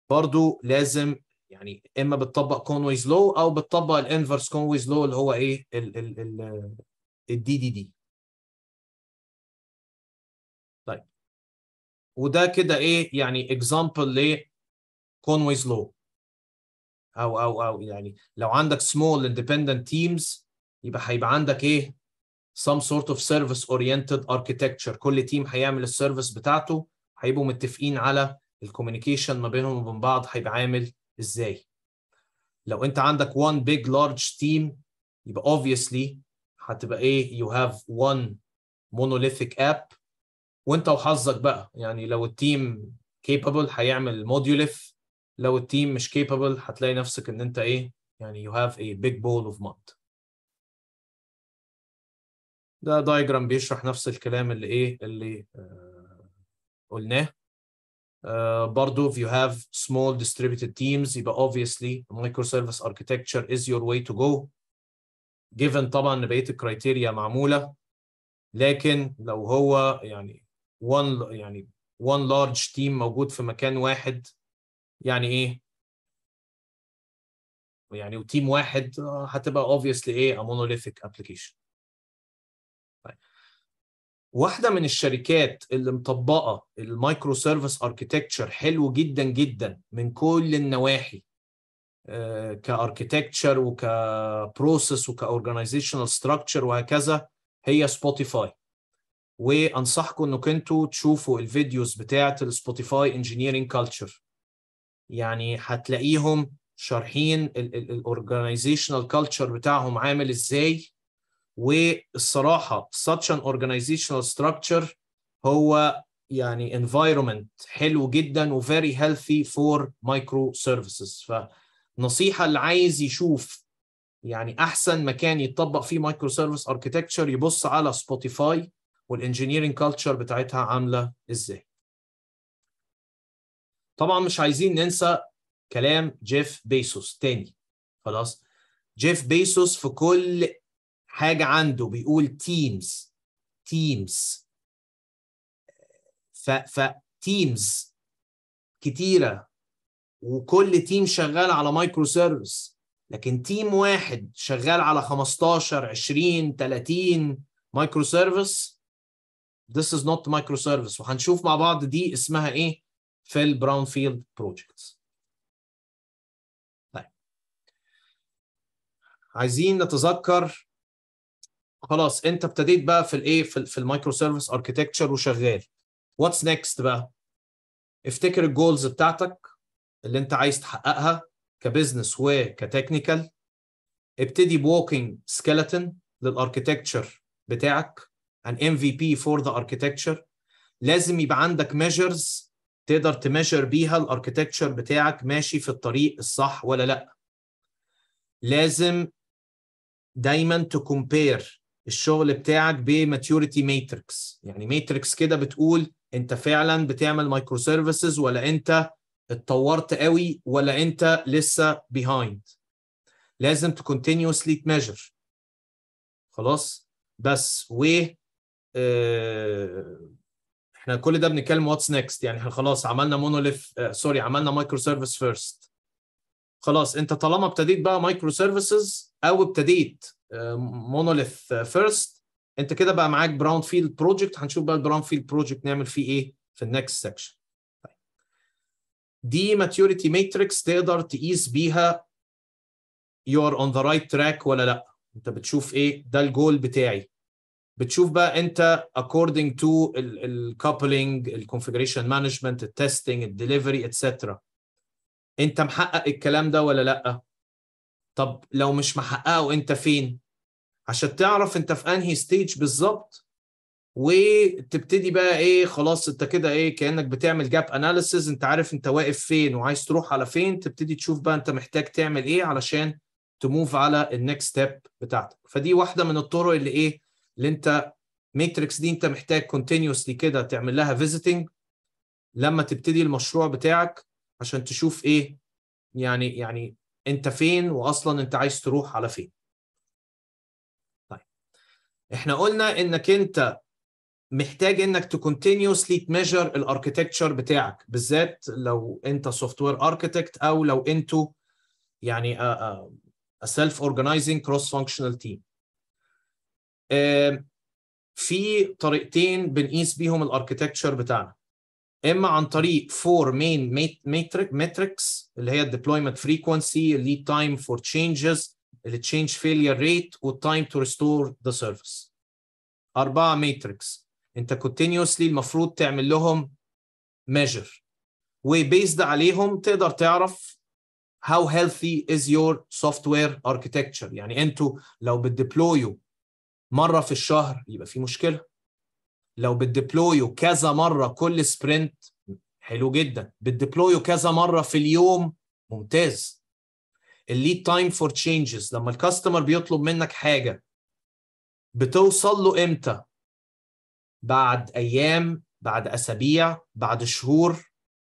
برضو لازم يعني اما بتطبق كونويز لو او بتطبق الانفرس كونويز لو اللي هو ايه الدي دي دي وده كده ايه يعني اكزامبل ل كونويز لو او او او يعني لو عندك سمول اندبندنت تيمز يبقى هيبقى عندك ايه some sort of service oriented architecture كل تيم هيعمل السيرفيس بتاعته هيبقوا متفقين على الكوميونيكيشن ما بينهم وبين بعض هيبقى عامل ازاي لو انت عندك one big large team يبقى obviously هتبقى ايه you have one monolithic app وانت وحظك بقى يعني لو التيم كيبابل هيعمل موديوليف لو التيم مش كيبابل هتلاقي نفسك ان انت ايه يعني you have a big bowl of mud ده دايجرام بيشرح نفس الكلام اللي ايه اللي آه قلناه آه برضو if you have small distributed teams يبقى obviously microservice architecture is your way to go given طبعا ان بقيه الكرايتيريا معموله لكن لو هو يعني وان يعني وان لارج تيم موجود في مكان واحد يعني ايه يعني وتيم واحد آه، هتبقى اوبفيسلي ايه a ابلكيشن طيب. واحده من الشركات اللي مطبقه المايكرو سيرفيس اركيتكتشر حلو جدا جدا من كل النواحي كاركيتكتشر وكبروسيس وكاورجنايزيشنال ستراكشر وهكذا هي سبوتيفاي وانصحكم انكم انتوا تشوفوا الفيديوز بتاعه السبوتيفاي انجينيرنج كلتشر يعني هتلاقيهم شارحين الاورجنايزيشنال كلتشر بتاعهم عامل ازاي والصراحه such an organizational structure هو يعني environment حلو جدا و very healthy for micro services فنصيحه اللي عايز يشوف يعني احسن مكان يتطبق فيه مايكرو سيرفيس اركتكتشر يبص على سبوتيفاي والانجينيرنج كلتشر بتاعتها عامله ازاي طبعا مش عايزين ننسى كلام جيف بيسوس تاني خلاص جيف بيسوس في كل حاجه عنده بيقول تيمز تيمز ف ف تيمز كتيره وكل تيم شغال على مايكرو سيرفيس لكن تيم واحد شغال على 15 20 30 مايكرو سيرفيس this is not micro service وهنشوف مع بعض دي اسمها ايه في البراون فيلد بروجكتس طيب عايزين نتذكر خلاص انت ابتديت بقى في الايه في, في المايكرو سيرفيس اركتكتشر وشغال واتس نيكست بقى افتكر الجولز بتاعتك اللي انت عايز تحققها كبزنس وكتكنيكال ابتدي بوكينج سكيلتون للاركتكتشر بتاعك an MVP for the architecture لازم يبقى عندك measures تقدر تميجر بيها الاركتكتشر بتاعك ماشي في الطريق الصح ولا لا لازم دايما تكومبير الشغل بتاعك بماتيوريتي ماتريكس يعني ماتريكس كده بتقول انت فعلا بتعمل مايكرو سيرفيسز ولا انت اتطورت قوي ولا انت لسه بيهايند لازم تكونتينيوسلي تميجر خلاص بس و آه، احنا كل ده بنتكلم واتس نيكست يعني احنا خلاص عملنا مونوليث اه سوري عملنا مايكرو سيرفيس فيرست خلاص انت طالما ابتديت بقى مايكرو سيرفيسز او ابتديت مونوليث آه، فيرست آه، انت كده بقى معاك براون فيلد بروجكت هنشوف بقى البراون فيلد بروجكت نعمل فيه ايه في النكست سيكشن دي ماتيوريتي ماتريكس تقدر تقيس بيها يو ار اون ذا رايت تراك ولا لا انت بتشوف ايه ده الجول بتاعي بتشوف بقى انت according to management الكونفجريشن مانجمنت ال delivery etc انت محقق الكلام ده ولا لا طب لو مش محققه انت فين عشان تعرف انت في انهي ستيج بالظبط وتبتدي بقى ايه خلاص انت كده ايه كانك بتعمل جاب اناليسز انت عارف انت واقف فين وعايز تروح على فين تبتدي تشوف بقى انت محتاج تعمل ايه علشان تموف على النكست ستيب بتاعتك فدي واحده من الطرق اللي ايه اللي انت ماتريكس دي انت محتاج كونتينيوسلي كده تعمل لها فيزيتنج لما تبتدي المشروع بتاعك عشان تشوف ايه يعني يعني انت فين واصلا انت عايز تروح على فين طيب احنا قلنا انك انت محتاج انك تكونتينيوسلي تميجر الاركتكتشر بتاعك بالذات لو انت سوفت وير اركتكت او لو انتوا يعني سيلف اورجنايزنج كروس فانكشنال تيم في طريقتين بنقيس بيهم الاركتكتشر بتاعنا اما عن طريق فور مين ماتريكس اللي هي الديبلويمنت فريكونسي اللي تايم فور تشينجز التشينج فيلير ريت والتايم تو ريستور ذا سيرفيس اربعه ماتريكس انت كونتينيوسلي المفروض تعمل لهم ميجر وبيزد عليهم تقدر تعرف how healthy is your software architecture يعني انتوا لو بتديبلويو مره في الشهر يبقى في مشكله لو بتديبلويو كذا مره كل سبرنت حلو جدا بتديبلويو كذا مره في اليوم ممتاز الليد تايم فور تشينجز لما الكاستمر بيطلب منك حاجه بتوصل له امتى بعد ايام بعد اسابيع بعد شهور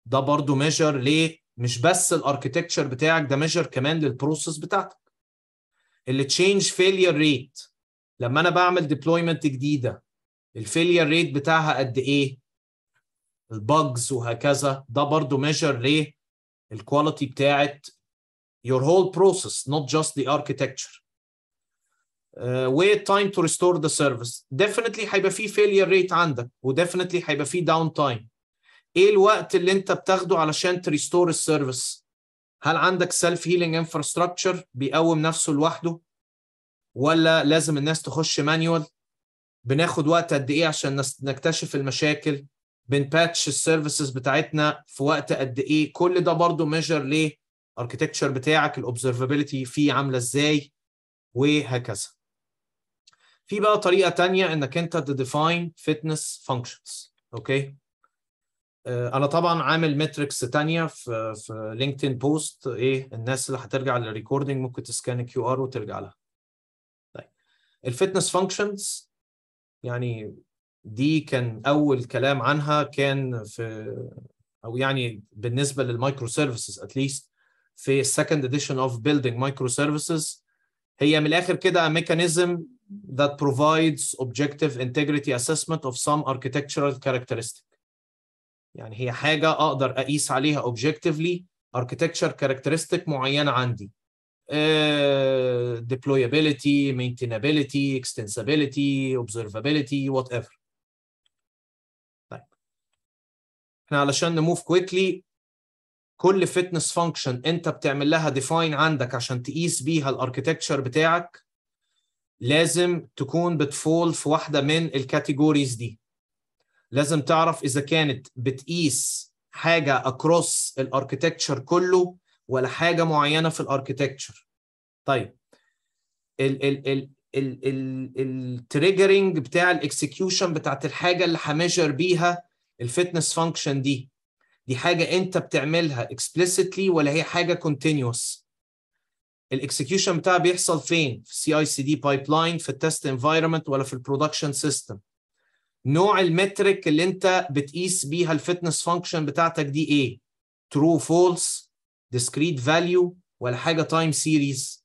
ده برضو ميجر ليه مش بس الاركتكتشر بتاعك ده ميجر كمان للبروسيس بتاعتك التشينج فيلير ريت لما انا بعمل ديبلويمنت جديده الفيلير ريت بتاعها قد ايه البجز وهكذا ده برضو ميجر ليه الكواليتي بتاعت your whole process not just the architecture uh, آه، wait time to restore the service definitely هيبقى في failure rate عندك وديفنتلي هيبقى في داون تايم ايه الوقت اللي انت بتاخده علشان تريستور السيرفيس هل عندك سيلف هيلينج انفراستراكشر بيقوم نفسه لوحده ولا لازم الناس تخش مانيوال بناخد وقت قد ايه عشان نكتشف المشاكل بنباتش السيرفيسز بتاعتنا في وقت قد ايه كل ده برضو ميجر ليه اركتكتشر بتاعك الاوبزرفابيلتي فيه عامله ازاي وهكذا في بقى طريقه تانية انك انت تديفاين فيتنس فانكشنز اوكي آه، انا طبعا عامل متريكس تانية في في لينكدين بوست ايه الناس اللي هترجع للريكوردنج ممكن تسكان الكيو ار وترجع لها الفتنس فانكشنز يعني دي كان اول كلام عنها كان في او يعني بالنسبه للمايكرو سيرفيسز اتليست في السكند اديشن اوف بيلدينج مايكرو سيرفيسز هي من الاخر كده ميكانيزم that provides objective integrity assessment of some architectural characteristic يعني هي حاجه اقدر اقيس عليها objectively architecture characteristic معينه عندي آه، deployability, maintainability, extensibility, observability, وات ايفر. طيب احنا علشان نموف كويكلي كل فيتنس فانكشن انت بتعمل لها ديفاين عندك عشان تقيس بيها الاركتكتشر بتاعك لازم تكون بتفول في واحده من الكاتيجوريز دي لازم تعرف اذا كانت بتقيس حاجه اكروس الاركتكتشر كله ولا حاجه معينه في الاركتكتشر طيب ال ال ال ال ال التريجرنج بتاع الاكسكيوشن بتاعت الحاجه اللي هميجر بيها الفتنس فانكشن دي دي حاجه انت بتعملها explicitly ولا هي حاجه كونتينوس الاكسكيوشن بتاعها بيحصل فين في سي اي سي دي بايب لاين في التست انفايرمنت ولا في البرودكشن سيستم نوع المترك اللي انت بتقيس بيها الفتنس فانكشن بتاعتك دي ايه ترو فولس ديسكريت فاليو ولا حاجه تايم آه، سيريز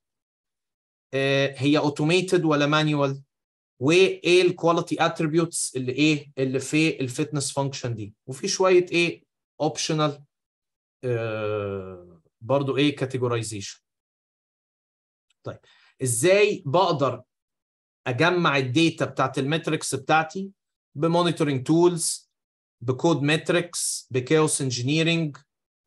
هي اوتوميتد ولا مانوال وايه الكواليتي اتريبيوتس اللي ايه اللي في الفتنس فانكشن دي وفي شويه ايه اوبشنال برضو ايه كاتيجورايزيشن طيب ازاي بقدر اجمع الداتا بتاعت المتركس بتاعتي بمونيتورنج تولز بكود متركس بكاوس انجينيرنج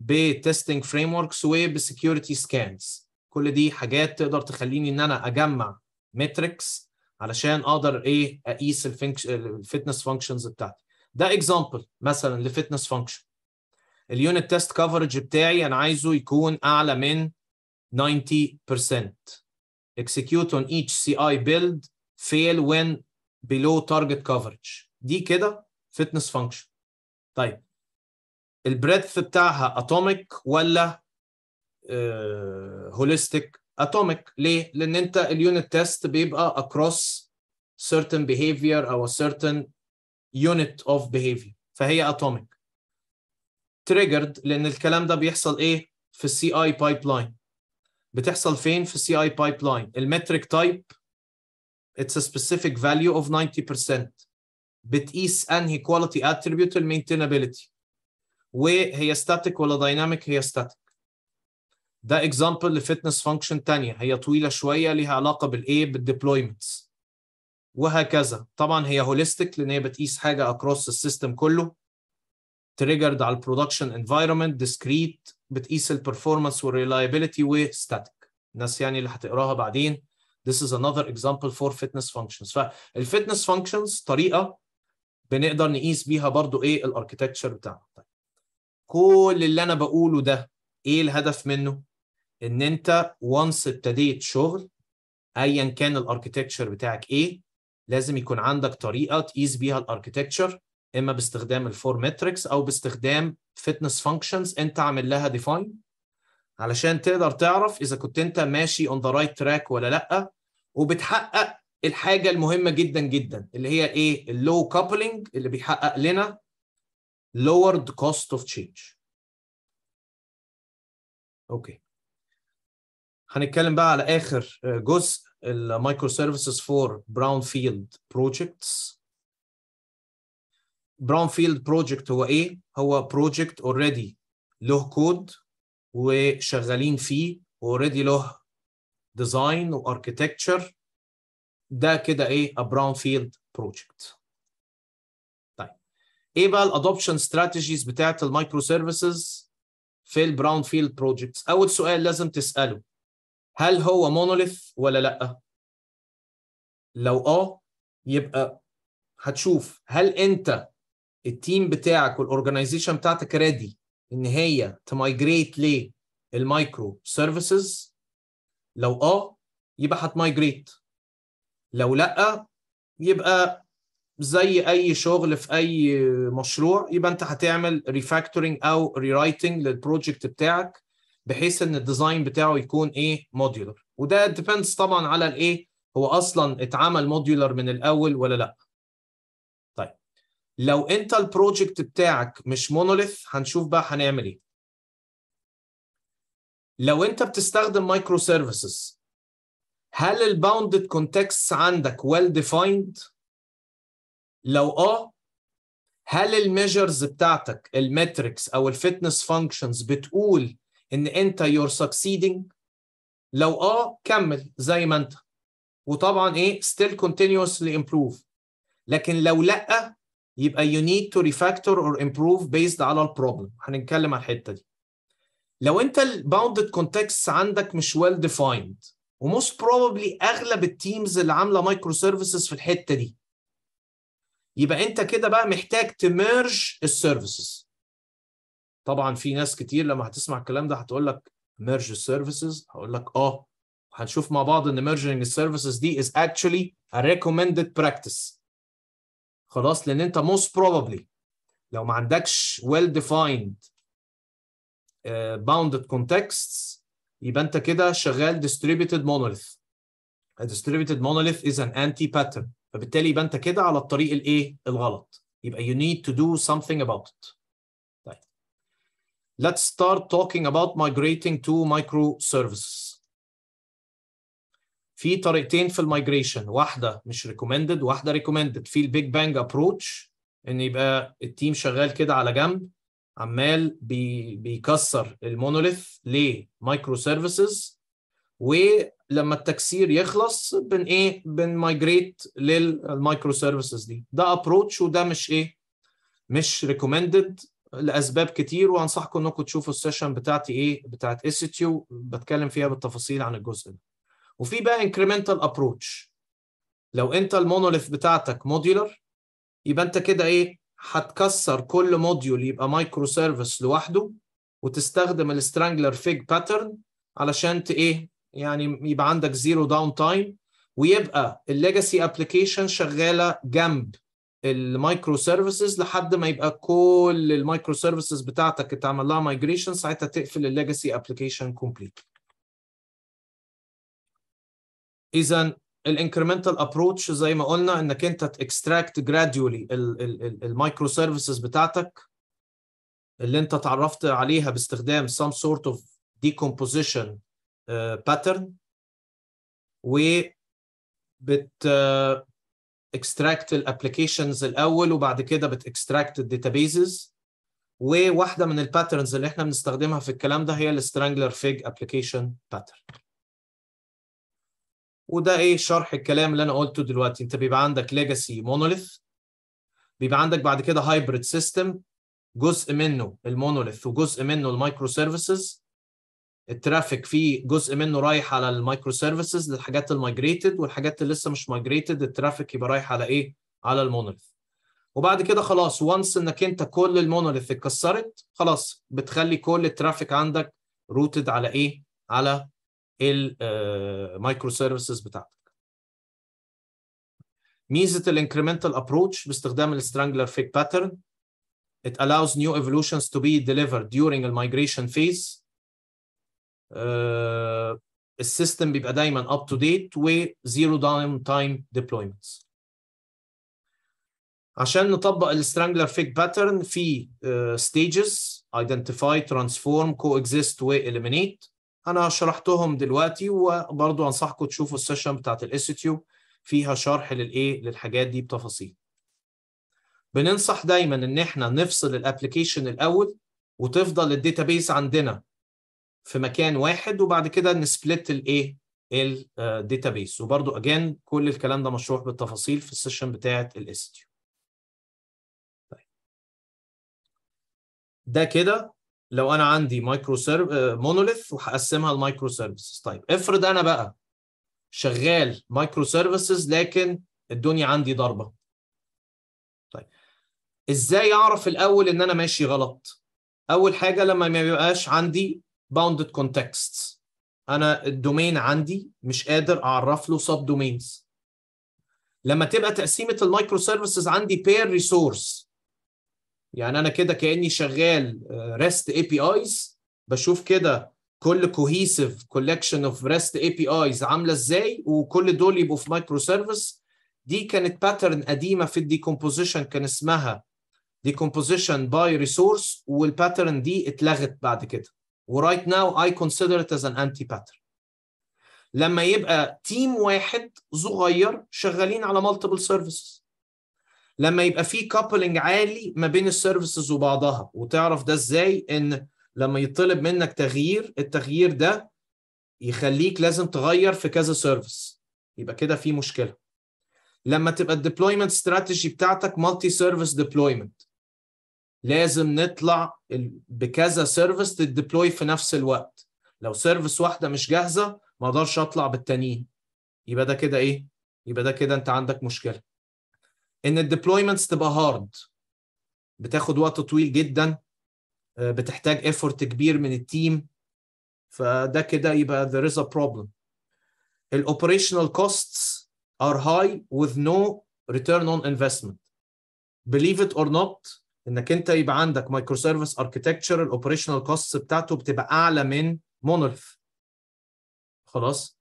بتستنج فريم وركس وبسكيورتي سكانز كل دي حاجات تقدر تخليني ان انا اجمع متريكس علشان اقدر ايه اقيس الفتنس فانكشنز بتاعتي ده اكزامبل مثلا لفتنس فانكشن اليونت تيست كفرج بتاعي انا عايزه يكون اعلى من 90% execute on each CI build fail when below target coverage دي كده fitness function طيب البريدث بتاعها اتوميك ولا هوليستيك آه، اتوميك ليه لان انت اليونت تيست بيبقى across certain behavior او certain unit of behavior فهي اتوميك triggered لان الكلام ده بيحصل ايه في السي اي لاين بتحصل فين في السي اي لاين المتريك تايب it's a specific value of 90% بتقيس انهي quality attribute المينتينابيلتي وهي ستاتيك ولا دايناميك هي ستاتيك ده اكزامبل لفتنس فانكشن تانية هي طويله شويه ليها علاقه بالايه بالديبلويمنتس وهكذا طبعا هي هوليستيك لان هي بتقيس حاجه اكروس السيستم كله تريجرد على البرودكشن انفايرمنت ديسكريت بتقيس البرفورمانس والريلايبيليتي وستاتيك الناس يعني اللي هتقراها بعدين this is another example for fitness functions فالفتنس فانكشنز طريقه بنقدر نقيس بيها برضو ايه الاركيتكتشر بتاعنا طيب كل اللي انا بقوله ده ايه الهدف منه ان انت وانس ابتديت شغل ايا كان الاركتكتشر بتاعك ايه لازم يكون عندك طريقه تقيس بيها الاركتكتشر اما باستخدام الفور ماتريكس او باستخدام فتنس فانكشنز انت عامل لها ديفاين علشان تقدر تعرف اذا كنت انت ماشي اون ذا رايت تراك ولا لا وبتحقق الحاجه المهمه جدا جدا اللي هي ايه اللو كابلنج اللي بيحقق لنا lowered cost of change اوكي هنتكلم بقى على اخر آه، جزء المايكرو سيرفيسز فور براون فيلد بروجكتس براون فيلد بروجكت هو ايه هو بروجكت اوريدي له كود وشغالين فيه اوريدي له ديزاين واركتكتشر ده كده ايه ا براون فيلد بروجكت ايه بقى الادوبشن ستراتيجيز بتاعه المايكرو سيرفيسز في البراون فيلد بروجكتس اول سؤال لازم تساله هل هو مونوليث ولا لا لو اه يبقى هتشوف هل انت التيم بتاعك والاورجنايزيشن بتاعتك ريدي ان هي تمايجريت للمايكرو سيرفيسز لو اه يبقى هتمايجريت لو لا يبقى زي اي شغل في اي مشروع يبقى انت هتعمل ريفاكتورنج او ريرايتنج للبروجكت بتاعك بحيث ان الديزاين بتاعه يكون ايه موديولر وده ديبندز طبعا على الايه هو اصلا اتعمل موديولر من الاول ولا لا طيب لو انت البروجكت بتاعك مش مونوليث هنشوف بقى هنعمل ايه لو انت بتستخدم مايكرو سيرفيسز هل الباوندد كونتكست عندك ويل well ديفايند لو اه هل الميجرز بتاعتك المتريكس او الفتنس فانكشنز بتقول ان انت يور سكسيدنج لو اه كمل زي ما انت وطبعا ايه ستيل continuously امبروف لكن لو لا يبقى يو نيد تو ريفاكتور اور امبروف بيزد على البروبلم هنتكلم على الحته دي لو انت الباوندد كونتكست عندك مش ويل well ديفايند وموست بروبلي اغلب التيمز اللي عامله مايكرو سيرفيسز في الحته دي يبقى انت كده بقى محتاج تميرج السيرفيسز طبعا في ناس كتير لما هتسمع الكلام ده هتقول لك ميرج السيرفيسز هقول لك اه هنشوف مع بعض ان ميرجنج السيرفيسز دي از اكشولي ا ريكومندد براكتس خلاص لان انت موست بروبابلي لو ما عندكش ويل ديفايند باوندد كونتكست يبقى انت كده شغال ديستريبيوتد مونوليث ديستريبيوتد مونوليث از ان انتي باترن فبالتالي يبقى انت كده على الطريق الايه الغلط يبقى you need to do something about it طيب let's start talking about migrating to microservices في طريقتين في المايجريشن واحده مش ريكومندد واحده ريكومندد في البيج بانج ابروتش ان يبقى التيم شغال كده على جنب عمال بي بيكسر المونوليث لمايكرو سيرفيسز ولما التكسير يخلص بن ايه بن مايجريت للمايكرو سيرفيسز دي ده ابروتش وده مش ايه مش ريكومندد لاسباب كتير وانصحكم انكم تشوفوا السيشن بتاعتي ايه بتاعت اس تيو بتكلم فيها بالتفاصيل عن الجزء ده وفي بقى انكريمنتال ابروتش لو انت المونوليث بتاعتك موديولر يبقى انت كده ايه هتكسر كل موديول يبقى مايكرو سيرفيس لوحده وتستخدم السترانجلر فيج باترن علشان تايه ايه يعني يبقى عندك زيرو داون تايم ويبقى الليجاسي ابلكيشن شغاله جنب المايكرو سيرفيسز لحد ما يبقى كل المايكرو سيرفيسز بتاعتك اتعمل لها مايجريشن ساعتها تقفل الليجاسي ابلكيشن كومبليت اذا الانكريمنتال ابروتش زي ما قلنا انك انت تكستراكت جرادولي المايكرو سيرفيسز بتاعتك اللي انت اتعرفت عليها باستخدام some sort of decomposition باترن آه، و بت اكستراكت آه، الابلكيشنز الاول وبعد كده بت اكستراكت الداتابيزز وواحده من الباترنز اللي احنا بنستخدمها في الكلام ده هي السترانجلر فيج ابلكيشن باترن وده ايه شرح الكلام اللي انا قلته دلوقتي انت بيبقى عندك ليجاسي مونوليث بيبقى عندك بعد كده هايبريد سيستم جزء منه المونوليث وجزء منه المايكرو سيرفيسز الترافيك في جزء منه رايح على المايكرو سيرفيسز للحاجات المايجريتد والحاجات اللي لسه مش مايجريتد الترافيك يبقى رايح على ايه؟ على المونوليث وبعد كده خلاص وانس انك انت كل المونوليث اتكسرت خلاص بتخلي كل الترافيك عندك روتد على ايه؟ على المايكرو آه، سيرفيسز بتاعتك. ميزه الانكريمنتال ابروتش باستخدام السترانجلر فيك باترن it allows new evolutions to be delivered during the migration phase آه، السيستم بيبقى دايما اب تو ديت وزيرو داون تايم ديبلويمنتس عشان نطبق السترانجلر فيك باترن في ستيجز ايدنتيفاي ترانسفورم كو اكزيست واليمينيت انا شرحتهم دلوقتي وبرضو انصحكم تشوفوا السيشن بتاعت الانستيتيوت فيها شرح للايه للحاجات دي بتفاصيل بننصح دايما ان احنا نفصل الابلكيشن الاول وتفضل الداتابيس عندنا في مكان واحد وبعد كده نسبلت الايه الداتابيس وبرده اجان كل الكلام ده مشروح بالتفاصيل في السيشن بتاعه الاستيو طيب ده كده لو انا عندي مايكرو سيرف مونوليث وهقسمها لمايكرو سيرفيسز طيب افرض انا بقى شغال مايكرو سيرفيسز لكن الدنيا عندي ضربه طيب ازاي اعرف الاول ان انا ماشي غلط اول حاجه لما ما يبقاش عندي باوندد كونتكست انا الدومين عندي مش قادر اعرف له سب دومينز لما تبقى تقسيمه المايكرو سيرفيسز عندي بير ريسورس يعني انا كده كاني شغال ريست اي بي ايز بشوف كده كل كوهيسيف كولكشن اوف ريست اي بي ايز عامله ازاي وكل دول يبقوا في مايكرو سيرفيس دي كانت باترن قديمه في الديكومبوزيشن كان اسمها ديكومبوزيشن باي ريسورس والباترن دي اتلغت بعد كده ورايت ناو اي كونسيدر ات از ان انتي باترن لما يبقى تيم واحد صغير شغالين على مالتيبل سيرفيسز لما يبقى في كابلنج عالي ما بين السيرفيسز وبعضها وتعرف ده ازاي ان لما يطلب منك تغيير التغيير ده يخليك لازم تغير في كذا سيرفيس يبقى كده في مشكله لما تبقى الديبلويمنت استراتيجي بتاعتك مالتي سيرفيس ديبلويمنت لازم نطلع بكذا سيرفيس تديبلوي في نفس الوقت لو سيرفيس واحده مش جاهزه ما اقدرش اطلع بالتانيين يبقى ده كده ايه يبقى ده كده انت عندك مشكله ان الديبلويمنتس تبقى هارد بتاخد وقت طويل جدا آه، بتحتاج ايفورت كبير من التيم فده كده يبقى there is a problem الاوبريشنال costs are high with no return on investment believe it or not انك انت يبقى عندك مايكرو سيرفيس اركتكتشر الاوبريشنال كوست بتاعته بتبقى اعلى من مونوليث خلاص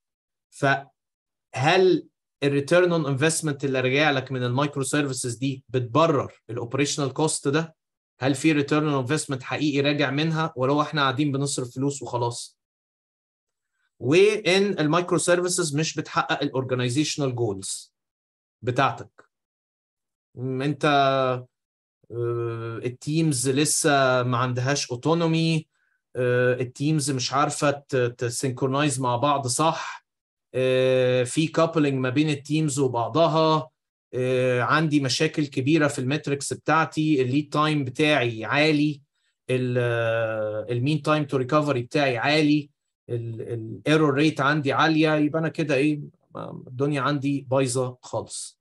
فهل الريتيرن اون انفستمنت اللي راجع لك من المايكرو سيرفيسز دي بتبرر الاوبريشنال كوست ده هل في ريتيرن اون انفستمنت حقيقي راجع منها ولا هو احنا قاعدين بنصرف فلوس وخلاص وان المايكرو سيرفيسز مش بتحقق الاورجنايزيشنال جولز بتاعتك انت آه، التيمز لسه ما عندهاش اوتونومي آه، التيمز مش عارفه تسنكرونايز مع بعض صح آه، في كابلنج ما بين التيمز وبعضها عندي مشاكل كبيره في المتركس بتاعتي الليد تايم بتاعي عالي المين تايم تو ريكفري بتاعي عالي الايرور ريت عندي عاليه يبقى انا كده ايه الدنيا عندي بايظه خالص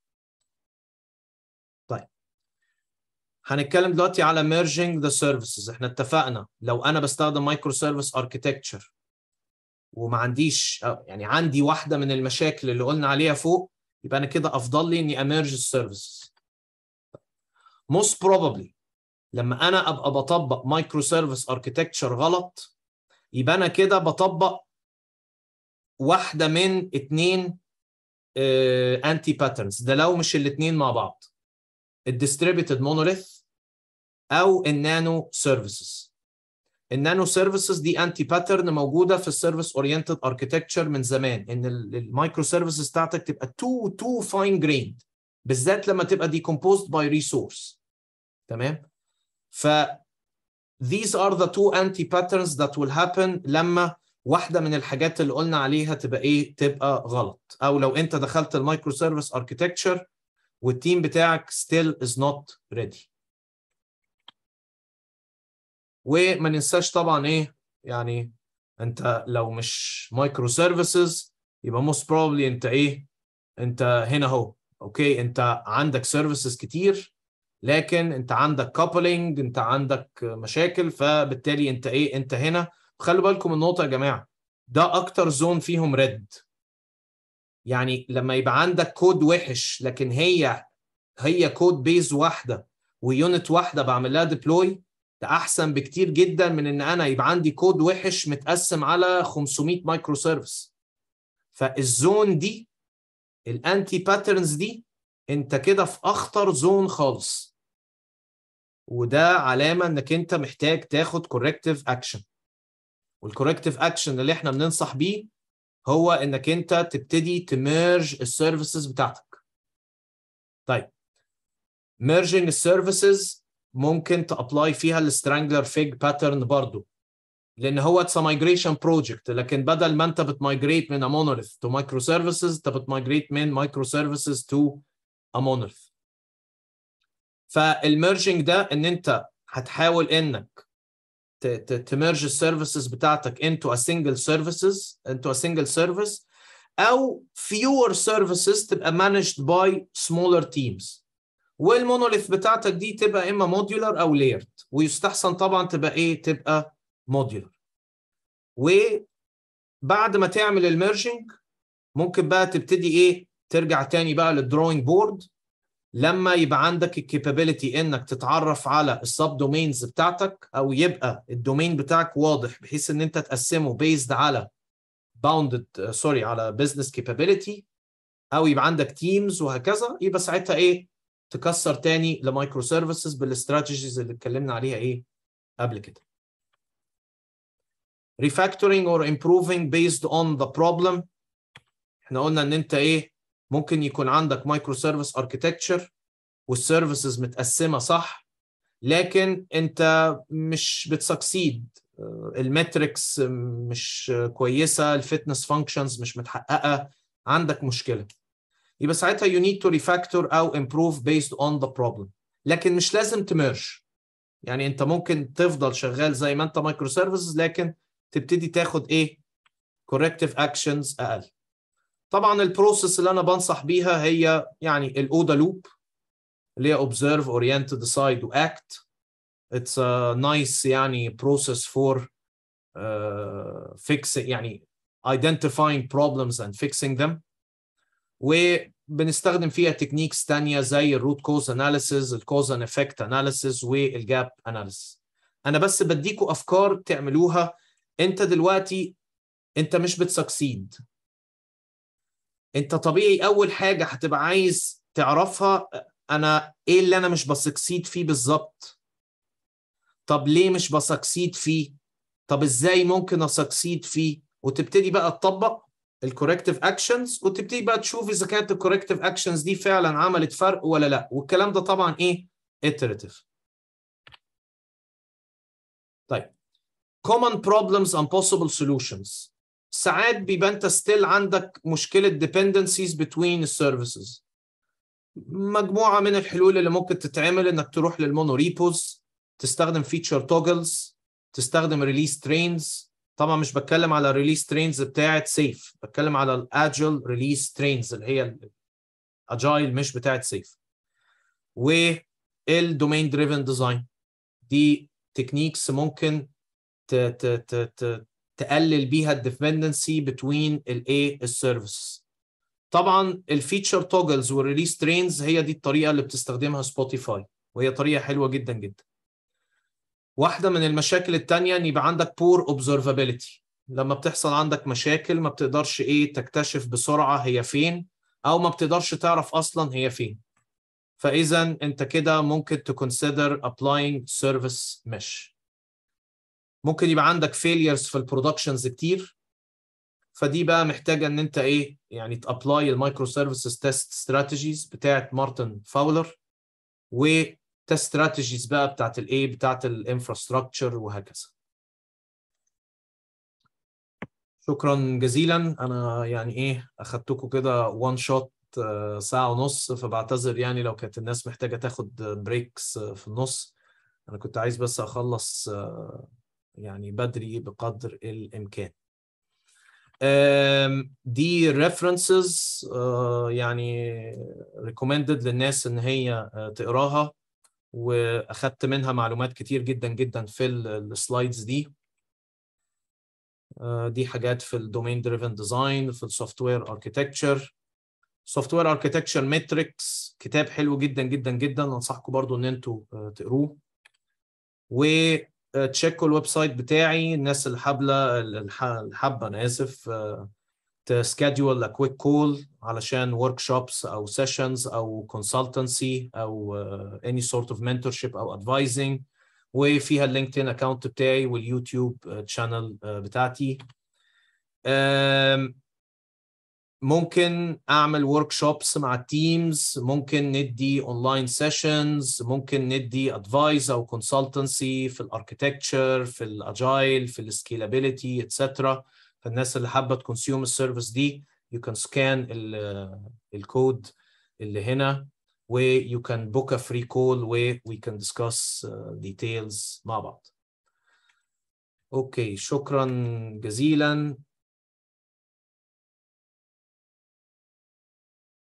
هنتكلم دلوقتي على merging the services احنا اتفقنا لو انا بستخدم مايكرو سيرفيس اركيتكتشر وما عنديش يعني عندي واحده من المشاكل اللي قلنا عليها فوق يبقى انا كده افضل لي اني اميرج السيرفيسز most probably لما انا ابقى بطبق مايكرو سيرفيس اركيتكتشر غلط يبقى انا كده بطبق واحده من اثنين انتي باترنز ده لو مش الاثنين مع بعض الديستريبيوتد مونوليث او النانو سيرفيسز النانو سيرفيسز دي انتي باترن موجوده في السيرفيس اورينتد اركتكتشر من زمان ان المايكرو سيرفيسز بتاعتك تبقى تو تو فاين جريند بالذات لما تبقى ديكومبوزد باي ريسورس تمام ف these are the two anti patterns that will happen لما واحده من الحاجات اللي قلنا عليها تبقى ايه تبقى غلط او لو انت دخلت المايكرو سيرفيس اركتكتشر والتيم بتاعك still is not ready وما ننساش طبعا ايه يعني انت لو مش مايكرو سيرفيسز يبقى موست بروبلي انت ايه انت هنا اهو اوكي انت عندك سيرفيسز كتير لكن انت عندك كابلنج انت عندك مشاكل فبالتالي انت ايه انت هنا خلوا بالكم النقطه يا جماعه ده اكتر زون فيهم ريد يعني لما يبقى عندك كود وحش لكن هي هي كود بيز واحده ويونت واحده بعمل لها ديبلوي ده احسن بكتير جدا من ان انا يبقى عندي كود وحش متقسم على 500 مايكرو سيرفيس فالزون دي الانتي باترنز دي انت كده في اخطر زون خالص وده علامه انك انت محتاج تاخد كوركتيف اكشن والكوركتيف اكشن اللي احنا بننصح بيه هو انك انت تبتدي تميرج السيرفيسز بتاعتك طيب ميرجنج السيرفيسز ممكن تابلاي فيها السترانجلر فيج باترن برضو لان هو اتس مايجريشن بروجكت لكن بدل ما انت بتمايجريت من مونوليث تو مايكرو سيرفيسز انت بتمايجريت من مايكرو سيرفيسز تو مونوليث فالميرجنج ده ان انت هتحاول انك تمرج السيرفيسز بتاعتك انتو ا سنجل سيرفيسز انتو ا سنجل سيرفيس او فيور سيرفيسز تبقى مانجد باي سمولر تيمز والمونوليث بتاعتك دي تبقى اما موديولر او ليرت ويستحسن طبعا تبقى ايه تبقى موديولر وبعد ما تعمل الميرجنج ممكن بقى تبتدي ايه ترجع تاني بقى للدروينج بورد لما يبقى عندك الكابابيلتي انك تتعرف على السب دومينز بتاعتك او يبقى الدومين بتاعك واضح بحيث ان انت تقسمه بيزد على باوندد سوري على بزنس كابابيلتي او يبقى عندك تيمز وهكذا يبقى ساعتها ايه تكسر تاني لمايكرو سيرفيسز بالاستراتيجيز اللي اتكلمنا عليها ايه قبل كده refactoring or improving based on the problem احنا قلنا ان انت ايه ممكن يكون عندك مايكرو سيرفيس اركتكتشر والسيرفيسز متقسمه صح لكن انت مش بتسكسيد آه، المتريكس مش كويسه الفتنس فانكشنز مش متحققه عندك مشكله يبقى ساعتها يو نيد تو ريفاكتور او امبروف بيزد اون ذا بروبلم لكن مش لازم تمرش يعني انت ممكن تفضل شغال زي ما انت مايكرو سيرفيسز لكن تبتدي تاخد ايه كوركتيف اكشنز اقل طبعا البروسيس اللي انا بنصح بيها هي يعني الاودا لوب اللي هي اوبزرف اورينت ديسايد واكت اتس a nice يعني process for فيكس آه، fixing يعني identifying problems and fixing them وبنستخدم فيها تكنيكس تانية زي الروت كوز اناليسيز الكوز اند افكت اناليسيز والجاب اناليسيز انا بس بديكوا افكار تعملوها انت دلوقتي انت مش بتسكسيد انت طبيعي اول حاجه هتبقى عايز تعرفها انا ايه اللي انا مش بسكسيد فيه بالظبط طب ليه مش بسكسيد فيه طب ازاي ممكن اسكسيد فيه وتبتدي بقى تطبق الكوركتيف اكشنز وتبتدي بقى تشوف اذا كانت الكوركتيف اكشنز دي فعلا عملت فرق ولا لا والكلام ده طبعا ايه iterative طيب common problems and possible solutions ساعات بيبقى انت ستيل عندك مشكله ديبندنسيز بتوين السيرفيسز مجموعه من الحلول اللي ممكن تتعمل انك تروح للمونو ريبوز تستخدم فيتشر توجلز تستخدم ريليس ترينز طبعا مش بتكلم على ريليس ترينز بتاعت سيف بتكلم على الاجل ريليس ترينز اللي هي الاجايل مش بتاعت سيف والدومين دريفن ديزاين دي تكنيكس ممكن ت ت ت ت تقلل بيها الديبندنسي بتوين الايه السيرفيس طبعا الفيتشر توجلز والريليس ترينز هي دي الطريقه اللي بتستخدمها سبوتيفاي وهي طريقه حلوه جدا جدا واحده من المشاكل الثانيه ان يبقى عندك بور اوبزرفابيلتي لما بتحصل عندك مشاكل ما بتقدرش ايه تكتشف بسرعه هي فين او ما بتقدرش تعرف اصلا هي فين فاذا انت كده ممكن تكونسيدر ابلاينج سيرفيس ميش ممكن يبقى عندك فيليرز في البرودكشنز كتير فدي بقى محتاجه ان انت ايه يعني تابلاي المايكرو سيرفيسز تيست استراتيجيز بتاعت مارتن فاولر وتست استراتيجيز بقى بتاعت الايه بتاعت الانفراستراكشر وهكذا شكرا جزيلا انا يعني ايه اخدتكم كده وان آه، شوت ساعه ونص فبعتذر يعني لو كانت الناس محتاجه تاخد بريكس آه، في النص انا كنت عايز بس اخلص آه، يعني بدري بقدر الامكان دي ريفرنسز آه، يعني ريكومندد للناس ان هي آه، تقراها واخدت منها معلومات كتير جدا جدا في السلايدز دي آه، دي حاجات في الدومين دريفن ديزاين في السوفت وير اركيتكتشر سوفت وير اركيتكتشر ماتريكس كتاب حلو جدا جدا جدا انصحكم برضو ان انتوا تقروه و تشيكوا الويب سايت بتاعي الناس اللي حابه انا اسف تسكادول كويك كول علشان ورك شوبس او سيشنز او كونسلتنسي او اني سورت اوف شيب او ادفايزنج وفيها اللينكدين اكونت بتاعي واليوتيوب تشانل آه، آه، بتاعتي ممكن اعمل ورك شوبس مع التيمز ممكن ندي اونلاين سيشنز ممكن ندي ادفايس او كونسلتنسي في الاركتكتشر في الاجايل في السكيلابيلتي اتسترا فالناس اللي حابه تكونسيوم السيرفيس دي يو كان سكان الكود اللي هنا و يو كان بوك ا فري كول و وي كان discuss ديتيلز uh, مع بعض اوكي شكرا جزيلا